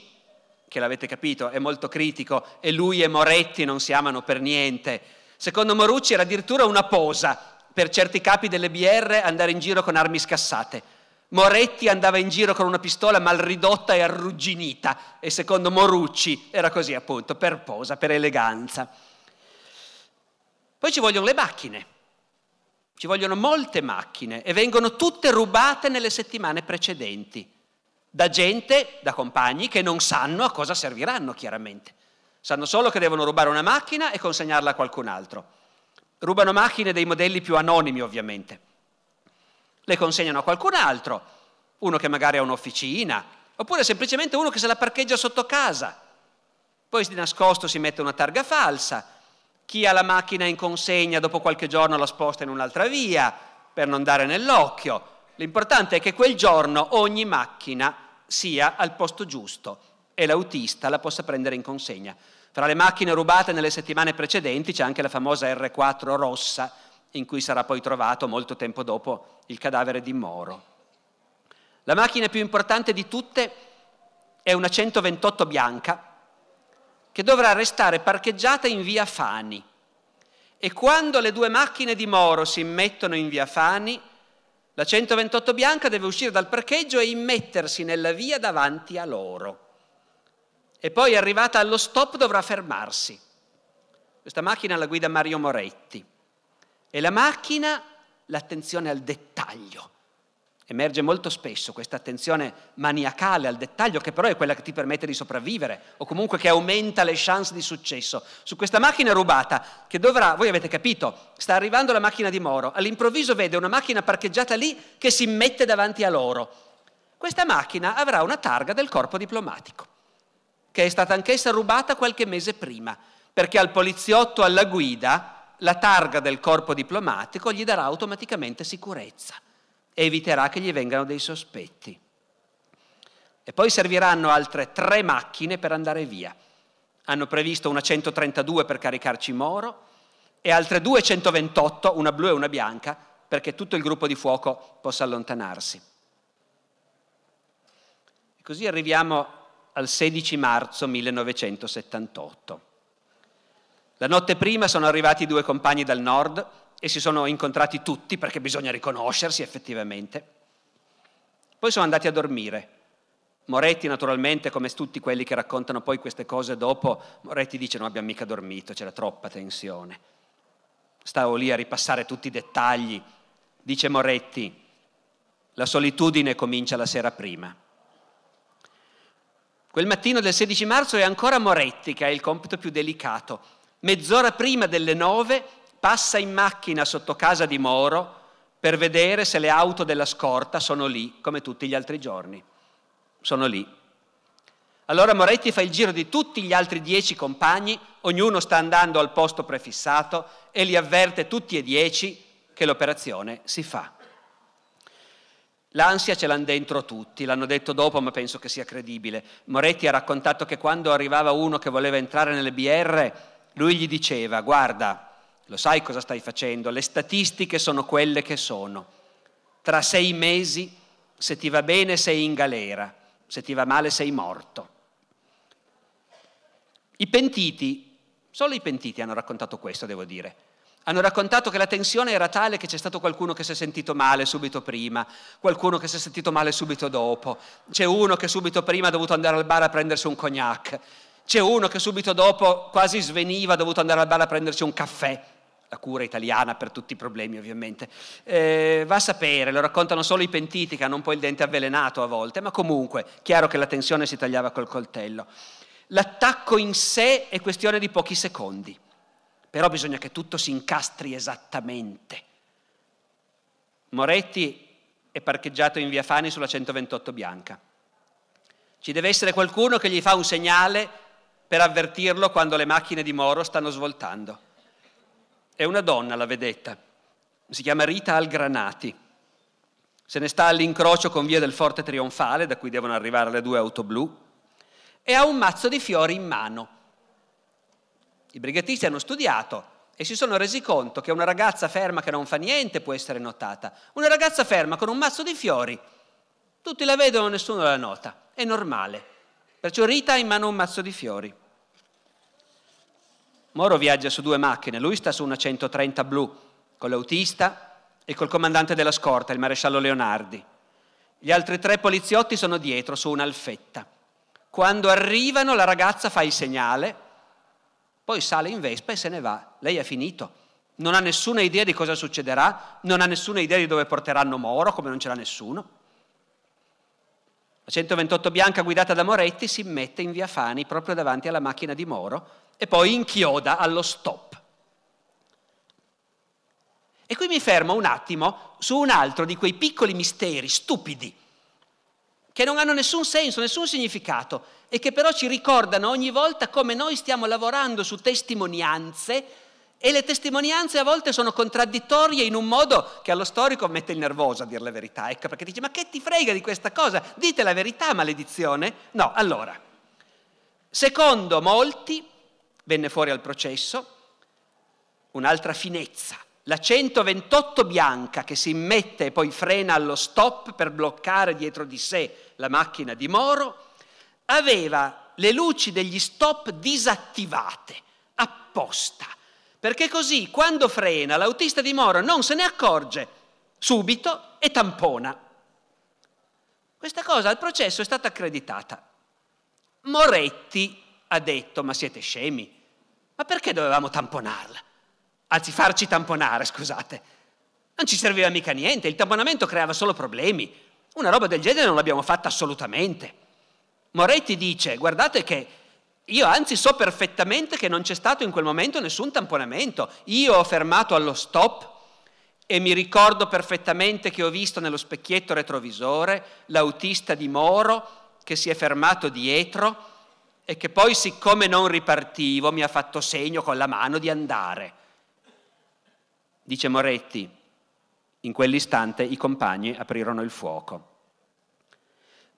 che l'avete capito, è molto critico, e lui e Moretti non si amano per niente. Secondo Morucci era addirittura una posa per certi capi delle BR andare in giro con armi scassate. Moretti andava in giro con una pistola mal ridotta e arrugginita e secondo Morucci era così appunto, per posa, per eleganza. Poi ci vogliono le macchine, ci vogliono molte macchine e vengono tutte rubate nelle settimane precedenti da gente, da compagni che non sanno a cosa serviranno chiaramente. Sanno solo che devono rubare una macchina e consegnarla a qualcun altro. Rubano macchine dei modelli più anonimi ovviamente. Le consegnano a qualcun altro, uno che magari ha un'officina, oppure semplicemente uno che se la parcheggia sotto casa. Poi di nascosto si mette una targa falsa, chi ha la macchina in consegna dopo qualche giorno la sposta in un'altra via per non dare nell'occhio, L'importante è che quel giorno ogni macchina sia al posto giusto e l'autista la possa prendere in consegna. Fra le macchine rubate nelle settimane precedenti c'è anche la famosa R4 rossa in cui sarà poi trovato molto tempo dopo il cadavere di Moro. La macchina più importante di tutte è una 128 bianca che dovrà restare parcheggiata in via Fani. E quando le due macchine di Moro si mettono in via Fani, la 128 bianca deve uscire dal parcheggio e immettersi nella via davanti a loro. E poi arrivata allo stop dovrà fermarsi. Questa macchina la guida Mario Moretti. E la macchina, l'attenzione al dettaglio Emerge molto spesso questa attenzione maniacale al dettaglio, che però è quella che ti permette di sopravvivere o comunque che aumenta le chance di successo. Su questa macchina rubata, che dovrà, voi avete capito, sta arrivando la macchina di Moro, all'improvviso vede una macchina parcheggiata lì che si mette davanti a loro. Questa macchina avrà una targa del corpo diplomatico, che è stata anch'essa rubata qualche mese prima, perché al poliziotto alla guida la targa del corpo diplomatico gli darà automaticamente sicurezza eviterà che gli vengano dei sospetti. E poi serviranno altre tre macchine per andare via. Hanno previsto una 132 per caricarci Moro e altre due 128, una blu e una bianca, perché tutto il gruppo di fuoco possa allontanarsi. E così arriviamo al 16 marzo 1978. La notte prima sono arrivati due compagni dal nord e si sono incontrati tutti perché bisogna riconoscersi effettivamente. Poi sono andati a dormire. Moretti naturalmente, come tutti quelli che raccontano poi queste cose dopo, Moretti dice non abbiamo mica dormito, c'era troppa tensione. Stavo lì a ripassare tutti i dettagli. Dice Moretti, la solitudine comincia la sera prima. Quel mattino del 16 marzo è ancora Moretti che ha il compito più delicato. Mezz'ora prima delle nove passa in macchina sotto casa di Moro per vedere se le auto della scorta sono lì, come tutti gli altri giorni. Sono lì. Allora Moretti fa il giro di tutti gli altri dieci compagni, ognuno sta andando al posto prefissato e li avverte tutti e dieci che l'operazione si fa. L'ansia ce l'hanno dentro tutti, l'hanno detto dopo ma penso che sia credibile. Moretti ha raccontato che quando arrivava uno che voleva entrare nelle BR, lui gli diceva guarda, lo sai cosa stai facendo, le statistiche sono quelle che sono. Tra sei mesi, se ti va bene, sei in galera, se ti va male, sei morto. I pentiti, solo i pentiti hanno raccontato questo, devo dire. Hanno raccontato che la tensione era tale che c'è stato qualcuno che si è sentito male subito prima, qualcuno che si è sentito male subito dopo, c'è uno che subito prima ha dovuto andare al bar a prendersi un cognac, c'è uno che subito dopo quasi sveniva, ha dovuto andare al bar a prendersi un caffè la cura italiana per tutti i problemi ovviamente. Eh, va a sapere, lo raccontano solo i pentiti che hanno un po' il dente avvelenato a volte, ma comunque, chiaro che la tensione si tagliava col coltello. L'attacco in sé è questione di pochi secondi, però bisogna che tutto si incastri esattamente. Moretti è parcheggiato in via Fani sulla 128 Bianca. Ci deve essere qualcuno che gli fa un segnale per avvertirlo quando le macchine di Moro stanno svoltando è una donna la vedetta, si chiama Rita Algranati. Se ne sta all'incrocio con via del Forte Trionfale, da cui devono arrivare le due auto blu, e ha un mazzo di fiori in mano. I brigatisti hanno studiato e si sono resi conto che una ragazza ferma che non fa niente può essere notata. Una ragazza ferma con un mazzo di fiori. Tutti la vedono, nessuno la nota. È normale. Perciò Rita ha in mano un mazzo di fiori. Moro viaggia su due macchine, lui sta su una 130 blu, con l'autista e col comandante della scorta, il maresciallo Leonardi. Gli altri tre poliziotti sono dietro su un'alfetta. Quando arrivano la ragazza fa il segnale, poi sale in vespa e se ne va. Lei ha finito. Non ha nessuna idea di cosa succederà, non ha nessuna idea di dove porteranno Moro, come non ce l'ha nessuno. La 128 bianca guidata da Moretti si mette in via Fani proprio davanti alla macchina di Moro e poi inchioda allo stop. E qui mi fermo un attimo su un altro di quei piccoli misteri stupidi che non hanno nessun senso, nessun significato e che però ci ricordano ogni volta come noi stiamo lavorando su testimonianze e le testimonianze a volte sono contraddittorie in un modo che allo storico mette il nervoso a dire la verità, ecco, perché dice ma che ti frega di questa cosa? Dite la verità, maledizione. No, allora, secondo molti, venne fuori al processo, un'altra finezza, la 128 bianca che si immette e poi frena allo stop per bloccare dietro di sé la macchina di Moro, aveva le luci degli stop disattivate, apposta perché così quando frena l'autista di Moro non se ne accorge subito e tampona. Questa cosa al processo è stata accreditata. Moretti ha detto, ma siete scemi? Ma perché dovevamo tamponarla? Anzi, farci tamponare, scusate. Non ci serviva mica niente, il tamponamento creava solo problemi. Una roba del genere non l'abbiamo fatta assolutamente. Moretti dice, guardate che io anzi so perfettamente che non c'è stato in quel momento nessun tamponamento. Io ho fermato allo stop e mi ricordo perfettamente che ho visto nello specchietto retrovisore l'autista di Moro che si è fermato dietro e che poi siccome non ripartivo mi ha fatto segno con la mano di andare. Dice Moretti, in quell'istante i compagni aprirono il fuoco.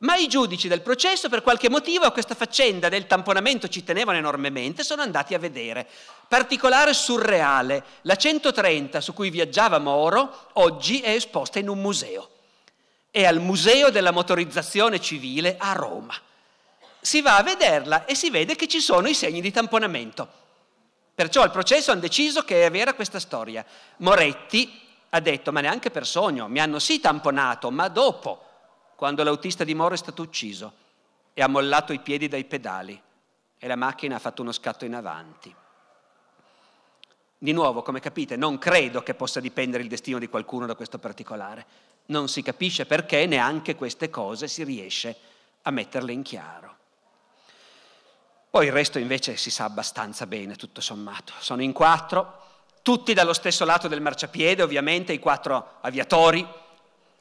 Ma i giudici del processo, per qualche motivo, a questa faccenda del tamponamento ci tenevano enormemente, sono andati a vedere. Particolare surreale, la 130 su cui viaggiava Moro oggi è esposta in un museo. È al Museo della Motorizzazione Civile a Roma. Si va a vederla e si vede che ci sono i segni di tamponamento. Perciò al processo hanno deciso che è vera questa storia. Moretti ha detto, ma neanche per sogno, mi hanno sì tamponato, ma dopo quando l'autista di Moro è stato ucciso e ha mollato i piedi dai pedali e la macchina ha fatto uno scatto in avanti. Di nuovo, come capite, non credo che possa dipendere il destino di qualcuno da questo particolare. Non si capisce perché neanche queste cose si riesce a metterle in chiaro. Poi il resto invece si sa abbastanza bene, tutto sommato. Sono in quattro, tutti dallo stesso lato del marciapiede, ovviamente, i quattro aviatori.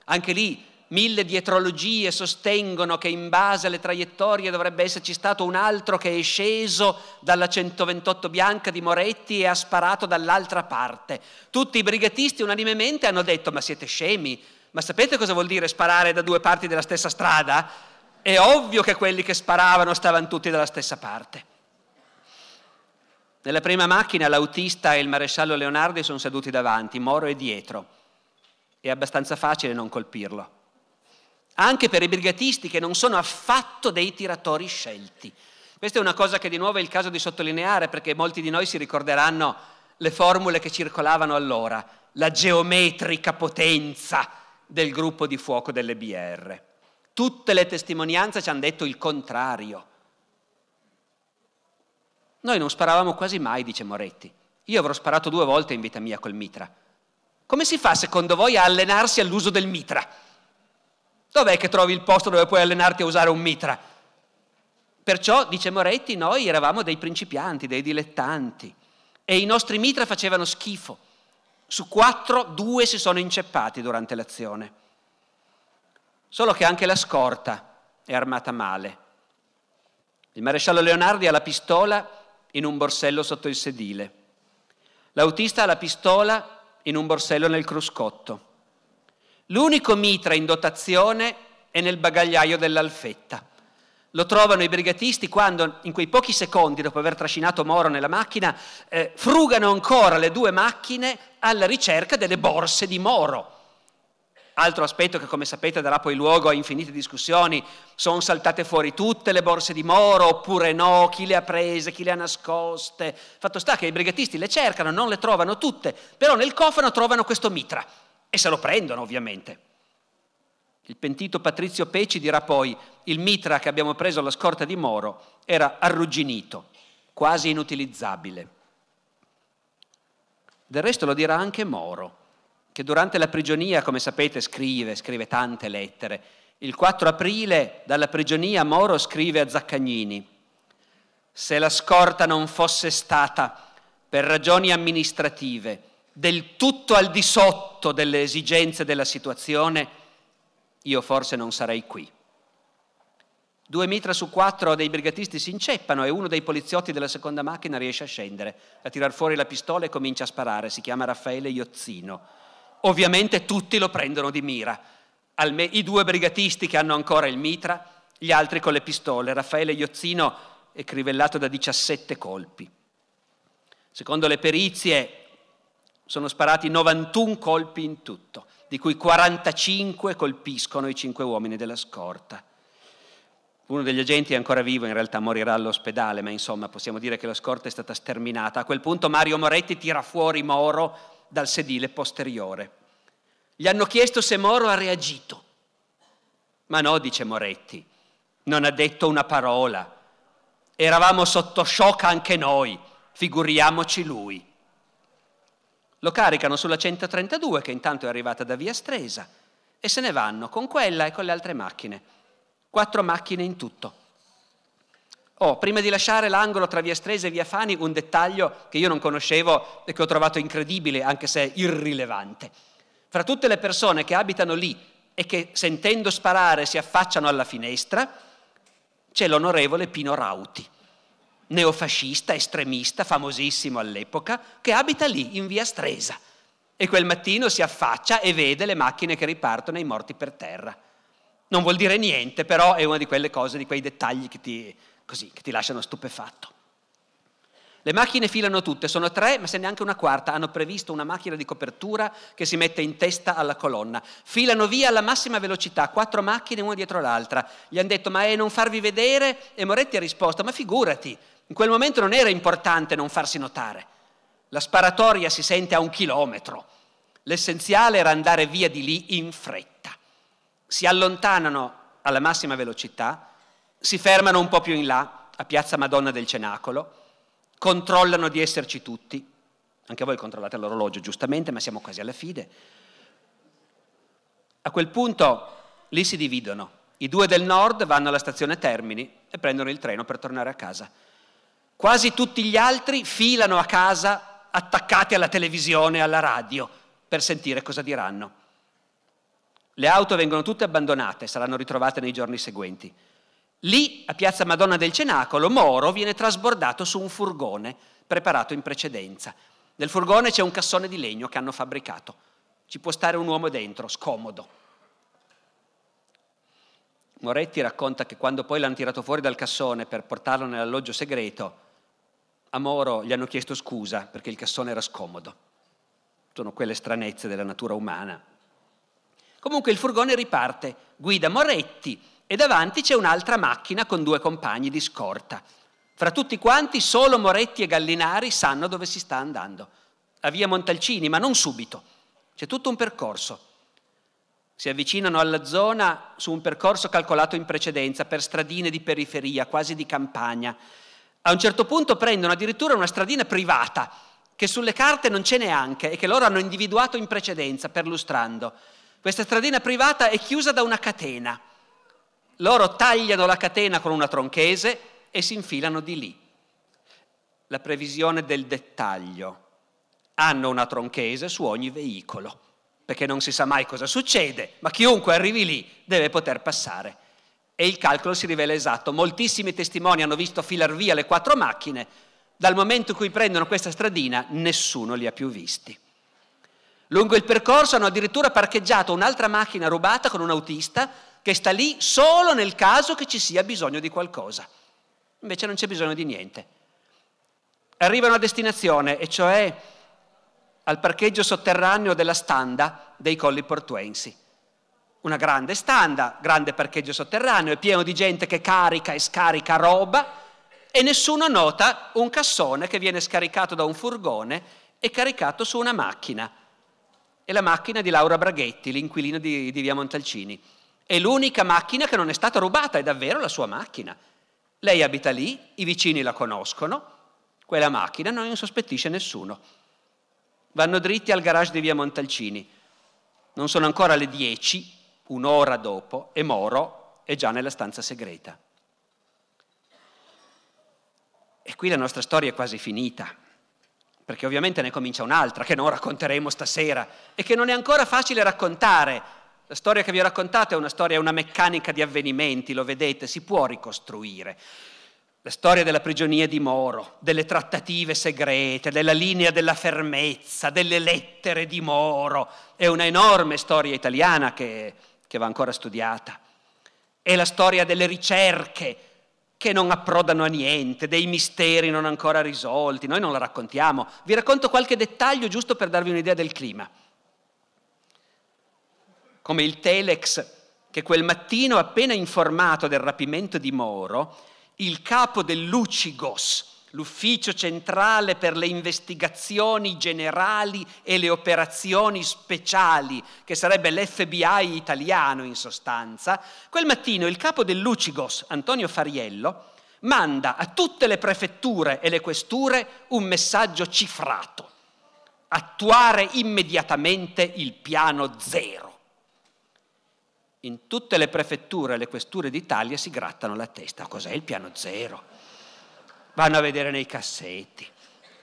Anche lì Mille dietrologie sostengono che in base alle traiettorie dovrebbe esserci stato un altro che è sceso dalla 128 bianca di Moretti e ha sparato dall'altra parte. Tutti i brigatisti unanimemente hanno detto ma siete scemi, ma sapete cosa vuol dire sparare da due parti della stessa strada? È ovvio che quelli che sparavano stavano tutti dalla stessa parte. Nella prima macchina l'autista e il maresciallo Leonardi sono seduti davanti, Moro è dietro. È abbastanza facile non colpirlo anche per i brigatisti che non sono affatto dei tiratori scelti. Questa è una cosa che di nuovo è il caso di sottolineare perché molti di noi si ricorderanno le formule che circolavano allora, la geometrica potenza del gruppo di fuoco delle BR. Tutte le testimonianze ci hanno detto il contrario. Noi non sparavamo quasi mai, dice Moretti. Io avrò sparato due volte in vita mia col mitra. Come si fa secondo voi a allenarsi all'uso del mitra? Dov'è che trovi il posto dove puoi allenarti a usare un mitra? Perciò, dice Moretti, noi eravamo dei principianti, dei dilettanti e i nostri mitra facevano schifo. Su quattro, due si sono inceppati durante l'azione. Solo che anche la scorta è armata male. Il maresciallo Leonardi ha la pistola in un borsello sotto il sedile. L'autista ha la pistola in un borsello nel cruscotto. L'unico mitra in dotazione è nel bagagliaio dell'alfetta. Lo trovano i brigatisti quando, in quei pochi secondi dopo aver trascinato Moro nella macchina, eh, frugano ancora le due macchine alla ricerca delle borse di Moro. Altro aspetto che, come sapete, darà poi luogo a infinite discussioni. Sono saltate fuori tutte le borse di Moro oppure no? Chi le ha prese? Chi le ha nascoste? Fatto sta che i brigatisti le cercano, non le trovano tutte, però nel cofano trovano questo mitra e se lo prendono ovviamente. Il pentito Patrizio Peci dirà poi, il mitra che abbiamo preso alla scorta di Moro era arrugginito, quasi inutilizzabile. Del resto lo dirà anche Moro, che durante la prigionia, come sapete, scrive, scrive tante lettere. Il 4 aprile dalla prigionia Moro scrive a Zaccagnini, se la scorta non fosse stata per ragioni amministrative del tutto al di sotto delle esigenze della situazione, io forse non sarei qui. Due mitra su quattro dei brigatisti si inceppano e uno dei poliziotti della seconda macchina riesce a scendere, a tirar fuori la pistola e comincia a sparare. Si chiama Raffaele Iozzino. Ovviamente tutti lo prendono di mira. Alme- I due brigatisti che hanno ancora il mitra, gli altri con le pistole. Raffaele Iozzino è crivellato da 17 colpi. Secondo le perizie, sono sparati 91 colpi in tutto, di cui 45 colpiscono i cinque uomini della scorta. Uno degli agenti è ancora vivo, in realtà morirà all'ospedale, ma insomma possiamo dire che la scorta è stata sterminata. A quel punto Mario Moretti tira fuori Moro dal sedile posteriore. Gli hanno chiesto se Moro ha reagito. Ma no, dice Moretti, non ha detto una parola. Eravamo sotto shock anche noi, figuriamoci lui lo caricano sulla 132 che intanto è arrivata da via Stresa e se ne vanno con quella e con le altre macchine. Quattro macchine in tutto. Oh, prima di lasciare l'angolo tra via Stresa e via Fani, un dettaglio che io non conoscevo e che ho trovato incredibile, anche se irrilevante. Fra tutte le persone che abitano lì e che sentendo sparare si affacciano alla finestra, c'è l'onorevole Pino Rauti neofascista, estremista, famosissimo all'epoca, che abita lì, in via Stresa. E quel mattino si affaccia e vede le macchine che ripartono e i morti per terra. Non vuol dire niente, però è una di quelle cose, di quei dettagli che ti, così, che ti lasciano stupefatto. Le macchine filano tutte, sono tre, ma se neanche una quarta. Hanno previsto una macchina di copertura che si mette in testa alla colonna. Filano via alla massima velocità, quattro macchine una dietro l'altra. Gli hanno detto: Ma è non farvi vedere? E Moretti ha risposto: Ma figurati, in quel momento non era importante non farsi notare. La sparatoria si sente a un chilometro. L'essenziale era andare via di lì in fretta. Si allontanano alla massima velocità, si fermano un po' più in là, a Piazza Madonna del Cenacolo, controllano di esserci tutti. Anche voi controllate l'orologio, giustamente, ma siamo quasi alla fine. A quel punto lì si dividono. I due del nord vanno alla stazione Termini e prendono il treno per tornare a casa. Quasi tutti gli altri filano a casa attaccati alla televisione, alla radio, per sentire cosa diranno. Le auto vengono tutte abbandonate, saranno ritrovate nei giorni seguenti. Lì, a Piazza Madonna del Cenacolo, Moro viene trasbordato su un furgone preparato in precedenza. Nel furgone c'è un cassone di legno che hanno fabbricato. Ci può stare un uomo dentro, scomodo. Moretti racconta che quando poi l'hanno tirato fuori dal cassone per portarlo nell'alloggio segreto, a Moro gli hanno chiesto scusa perché il cassone era scomodo. Sono quelle stranezze della natura umana. Comunque il furgone riparte, guida Moretti e davanti c'è un'altra macchina con due compagni di scorta. Fra tutti quanti solo Moretti e Gallinari sanno dove si sta andando. A via Montalcini, ma non subito. C'è tutto un percorso. Si avvicinano alla zona su un percorso calcolato in precedenza per stradine di periferia, quasi di campagna. A un certo punto prendono addirittura una stradina privata, che sulle carte non c'è neanche e che loro hanno individuato in precedenza, perlustrando. Questa stradina privata è chiusa da una catena. Loro tagliano la catena con una tronchese e si infilano di lì. La previsione del dettaglio. Hanno una tronchese su ogni veicolo, perché non si sa mai cosa succede, ma chiunque arrivi lì deve poter passare e il calcolo si rivela esatto. Moltissimi testimoni hanno visto filar via le quattro macchine, dal momento in cui prendono questa stradina nessuno li ha più visti. Lungo il percorso hanno addirittura parcheggiato un'altra macchina rubata con un autista che sta lì solo nel caso che ci sia bisogno di qualcosa. Invece non c'è bisogno di niente. Arrivano a destinazione, e cioè al parcheggio sotterraneo della standa dei Colli Portuensi una grande standa, grande parcheggio sotterraneo, è pieno di gente che carica e scarica roba e nessuno nota un cassone che viene scaricato da un furgone e caricato su una macchina. È la macchina di Laura Braghetti, l'inquilino di, di Via Montalcini. È l'unica macchina che non è stata rubata, è davvero la sua macchina. Lei abita lì, i vicini la conoscono, quella macchina non insospettisce nessuno. Vanno dritti al garage di Via Montalcini. Non sono ancora le 10 un'ora dopo e Moro è già nella stanza segreta. E qui la nostra storia è quasi finita, perché ovviamente ne comincia un'altra che non racconteremo stasera e che non è ancora facile raccontare. La storia che vi ho raccontato è una storia, è una meccanica di avvenimenti, lo vedete, si può ricostruire. La storia della prigionia di Moro, delle trattative segrete, della linea della fermezza, delle lettere di Moro, è una enorme storia italiana che che va ancora studiata, è la storia delle ricerche che non approdano a niente, dei misteri non ancora risolti, noi non la raccontiamo. Vi racconto qualche dettaglio giusto per darvi un'idea del clima. Come il Telex che quel mattino, appena informato del rapimento di Moro, il capo dell'Ucigos, l'ufficio centrale per le investigazioni generali e le operazioni speciali, che sarebbe l'FBI italiano in sostanza, quel mattino il capo del Lucigos, Antonio Fariello, manda a tutte le prefetture e le questure un messaggio cifrato. Attuare immediatamente il piano zero. In tutte le prefetture e le questure d'Italia si grattano la testa. Cos'è il piano zero? vanno a vedere nei cassetti,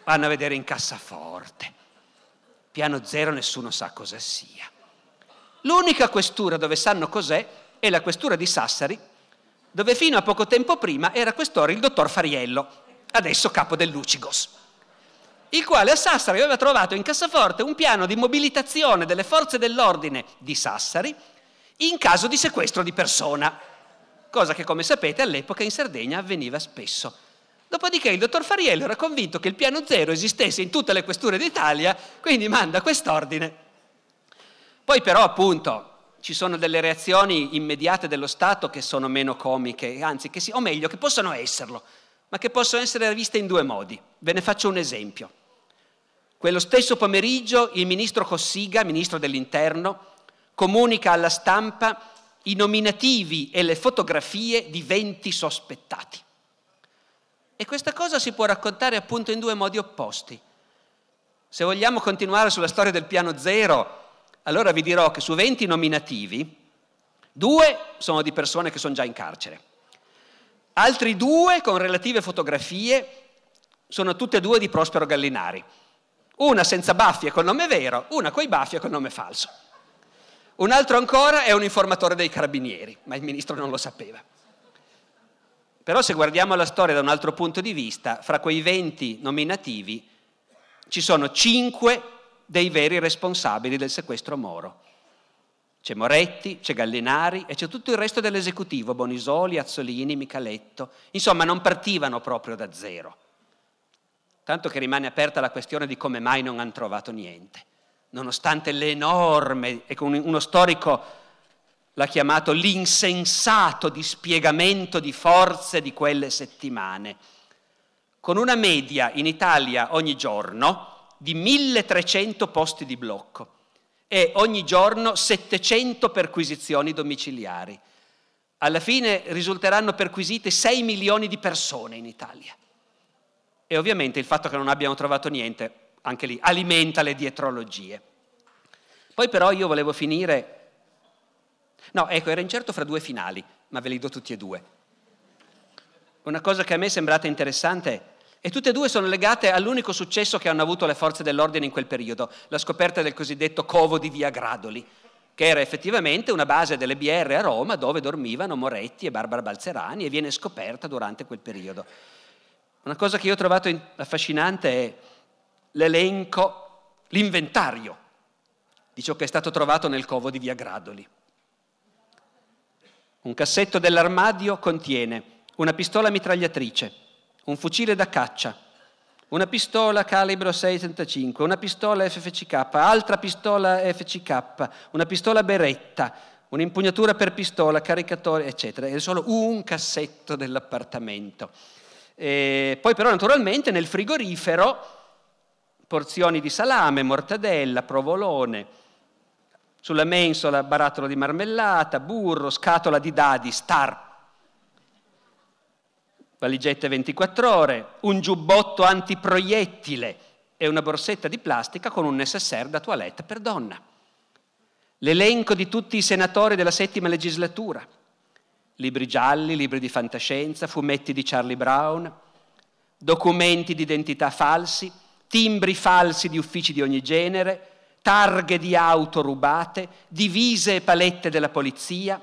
vanno a vedere in cassaforte. Piano zero nessuno sa cosa sia. L'unica questura dove sanno cos'è è la questura di Sassari, dove fino a poco tempo prima era questore il dottor Fariello, adesso capo del Lucigos, il quale a Sassari aveva trovato in cassaforte un piano di mobilitazione delle forze dell'ordine di Sassari in caso di sequestro di persona, cosa che come sapete all'epoca in Sardegna avveniva spesso Dopodiché il dottor Fariello era convinto che il piano zero esistesse in tutte le questure d'Italia, quindi manda quest'ordine. Poi però appunto ci sono delle reazioni immediate dello Stato che sono meno comiche, anzi, si, o meglio, che possono esserlo, ma che possono essere viste in due modi. Ve ne faccio un esempio. Quello stesso pomeriggio il ministro Cossiga, ministro dell'Interno, comunica alla stampa i nominativi e le fotografie di 20 sospettati. E questa cosa si può raccontare appunto in due modi opposti. Se vogliamo continuare sulla storia del piano zero, allora vi dirò che su 20 nominativi, due sono di persone che sono già in carcere. Altri due, con relative fotografie, sono tutte e due di Prospero Gallinari. Una senza baffi e col nome vero, una coi baffi e col nome falso. Un altro ancora è un informatore dei carabinieri, ma il ministro non lo sapeva. Però se guardiamo la storia da un altro punto di vista, fra quei 20 nominativi ci sono 5 dei veri responsabili del sequestro Moro. C'è Moretti, c'è Gallinari e c'è tutto il resto dell'esecutivo, Bonisoli, Azzolini, Micaletto. Insomma, non partivano proprio da zero. Tanto che rimane aperta la questione di come mai non hanno trovato niente, nonostante l'enorme, e con uno storico l'ha chiamato l'insensato dispiegamento di forze di quelle settimane, con una media in Italia ogni giorno di 1300 posti di blocco e ogni giorno 700 perquisizioni domiciliari. Alla fine risulteranno perquisite 6 milioni di persone in Italia. E ovviamente il fatto che non abbiamo trovato niente, anche lì, alimenta le dietrologie. Poi però io volevo finire No, ecco, era incerto fra due finali, ma ve li do tutti e due. Una cosa che a me è sembrata interessante e tutte e due sono legate all'unico successo che hanno avuto le forze dell'ordine in quel periodo, la scoperta del cosiddetto covo di Via Gradoli, che era effettivamente una base delle BR a Roma dove dormivano Moretti e Barbara Balzerani e viene scoperta durante quel periodo. Una cosa che io ho trovato affascinante è l'elenco, l'inventario di ciò che è stato trovato nel covo di Via Gradoli. Un cassetto dell'armadio contiene una pistola mitragliatrice, un fucile da caccia, una pistola calibro 6.35, una pistola FFCK, altra pistola FCK, una pistola beretta, un'impugnatura per pistola, caricatore, eccetera. È solo un cassetto dell'appartamento. E poi però naturalmente nel frigorifero porzioni di salame, mortadella, provolone, sulla mensola barattolo di marmellata, burro, scatola di dadi, star. Valigette 24 ore, un giubbotto antiproiettile e una borsetta di plastica con un necessaire da toilette per donna. L'elenco di tutti i senatori della settima legislatura. Libri gialli, libri di fantascienza, fumetti di Charlie Brown, documenti di identità falsi, timbri falsi di uffici di ogni genere, targhe di auto rubate, divise e palette della polizia,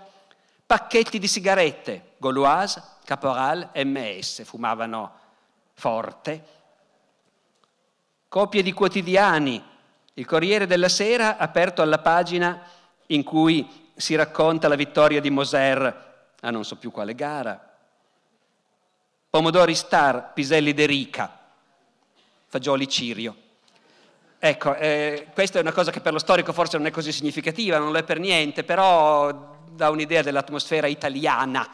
pacchetti di sigarette, Gauloise, Caporal, MS, fumavano forte, copie di quotidiani, il Corriere della Sera aperto alla pagina in cui si racconta la vittoria di Moser a non so più quale gara, Pomodori Star, Piselli De Rica, Fagioli Cirio. Ecco, eh, questa è una cosa che per lo storico forse non è così significativa, non lo è per niente, però dà un'idea dell'atmosfera italiana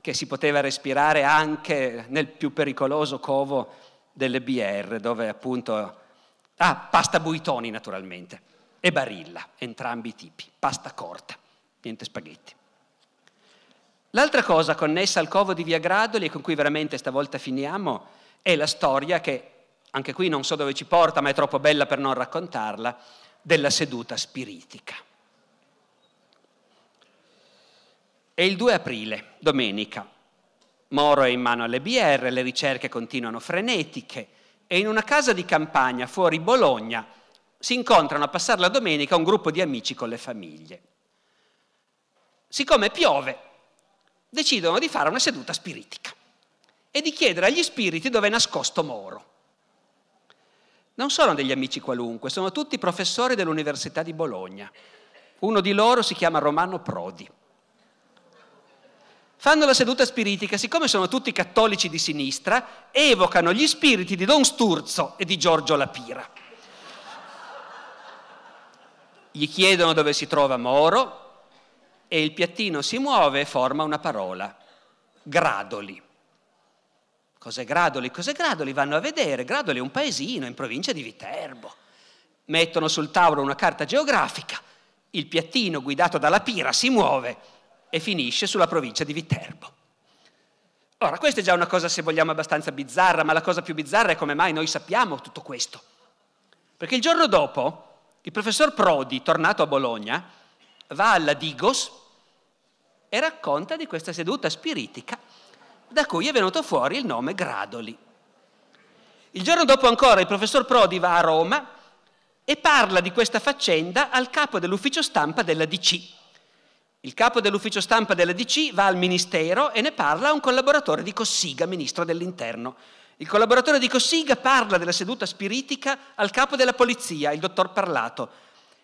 che si poteva respirare anche nel più pericoloso covo delle BR, dove appunto... Ah, pasta buitoni naturalmente, e barilla, entrambi i tipi, pasta corta, niente spaghetti. L'altra cosa connessa al covo di Via Gradoli e con cui veramente stavolta finiamo è la storia che anche qui non so dove ci porta, ma è troppo bella per non raccontarla, della seduta spiritica. È il 2 aprile, domenica. Moro è in mano alle BR, le ricerche continuano frenetiche e in una casa di campagna fuori Bologna si incontrano a passare la domenica un gruppo di amici con le famiglie. Siccome piove, decidono di fare una seduta spiritica e di chiedere agli spiriti dove è nascosto Moro non sono degli amici qualunque, sono tutti professori dell'Università di Bologna. Uno di loro si chiama Romano Prodi. Fanno la seduta spiritica, siccome sono tutti cattolici di sinistra, evocano gli spiriti di Don Sturzo e di Giorgio Lapira. Gli chiedono dove si trova Moro e il piattino si muove e forma una parola, gradoli. Cos'è Gradoli? Cos'è Gradoli? Vanno a vedere. Gradoli è un paesino in provincia di Viterbo. Mettono sul tavolo una carta geografica, il piattino guidato dalla pira si muove e finisce sulla provincia di Viterbo. Ora, questa è già una cosa, se vogliamo, abbastanza bizzarra, ma la cosa più bizzarra è come mai noi sappiamo tutto questo. Perché il giorno dopo il professor Prodi, tornato a Bologna, va alla Digos e racconta di questa seduta spiritica da cui è venuto fuori il nome Gradoli. Il giorno dopo ancora il professor Prodi va a Roma e parla di questa faccenda al capo dell'ufficio stampa della DC. Il capo dell'ufficio stampa della DC va al ministero e ne parla a un collaboratore di Cossiga, ministro dell'interno. Il collaboratore di Cossiga parla della seduta spiritica al capo della polizia, il dottor Parlato,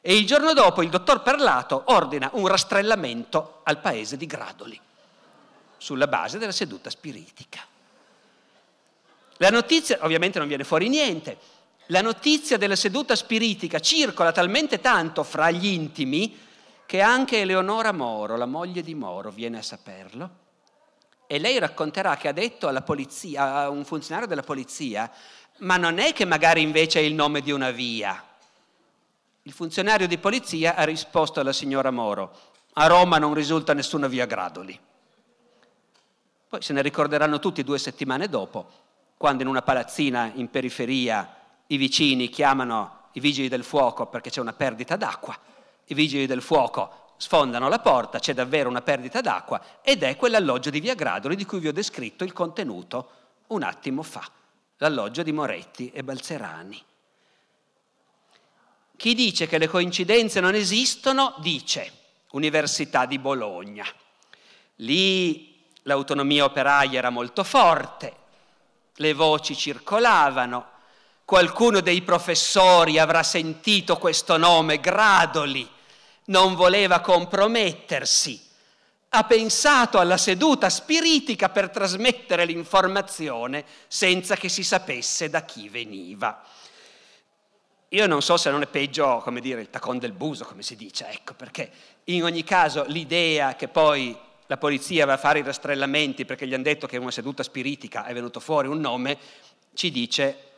e il giorno dopo il dottor Parlato ordina un rastrellamento al paese di Gradoli sulla base della seduta spiritica. La notizia, ovviamente non viene fuori niente, la notizia della seduta spiritica circola talmente tanto fra gli intimi che anche Eleonora Moro, la moglie di Moro, viene a saperlo e lei racconterà che ha detto polizia, a un funzionario della polizia, ma non è che magari invece è il nome di una via. Il funzionario di polizia ha risposto alla signora Moro, a Roma non risulta nessuna via Gradoli. Poi se ne ricorderanno tutti due settimane dopo, quando in una palazzina in periferia i vicini chiamano i vigili del fuoco perché c'è una perdita d'acqua, i vigili del fuoco sfondano la porta, c'è davvero una perdita d'acqua ed è quell'alloggio di Via Gradoli di cui vi ho descritto il contenuto un attimo fa, l'alloggio di Moretti e Balzerani. Chi dice che le coincidenze non esistono dice Università di Bologna. Lì L'autonomia operaia era molto forte, le voci circolavano, qualcuno dei professori avrà sentito questo nome, Gradoli, non voleva compromettersi, ha pensato alla seduta spiritica per trasmettere l'informazione senza che si sapesse da chi veniva. Io non so se non è peggio, come dire, il tacon del buso, come si dice, ecco, perché in ogni caso l'idea che poi la polizia va a fare i rastrellamenti perché gli hanno detto che in una seduta spiritica è venuto fuori un nome, ci dice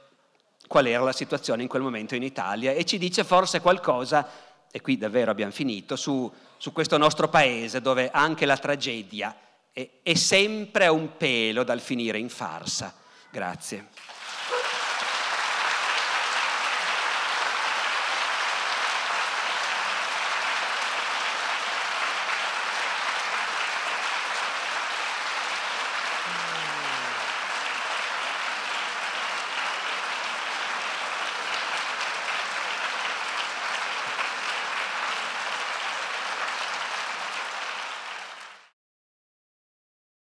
qual era la situazione in quel momento in Italia e ci dice forse qualcosa, e qui davvero abbiamo finito, su, su questo nostro paese dove anche la tragedia è, è sempre un pelo dal finire in farsa. Grazie.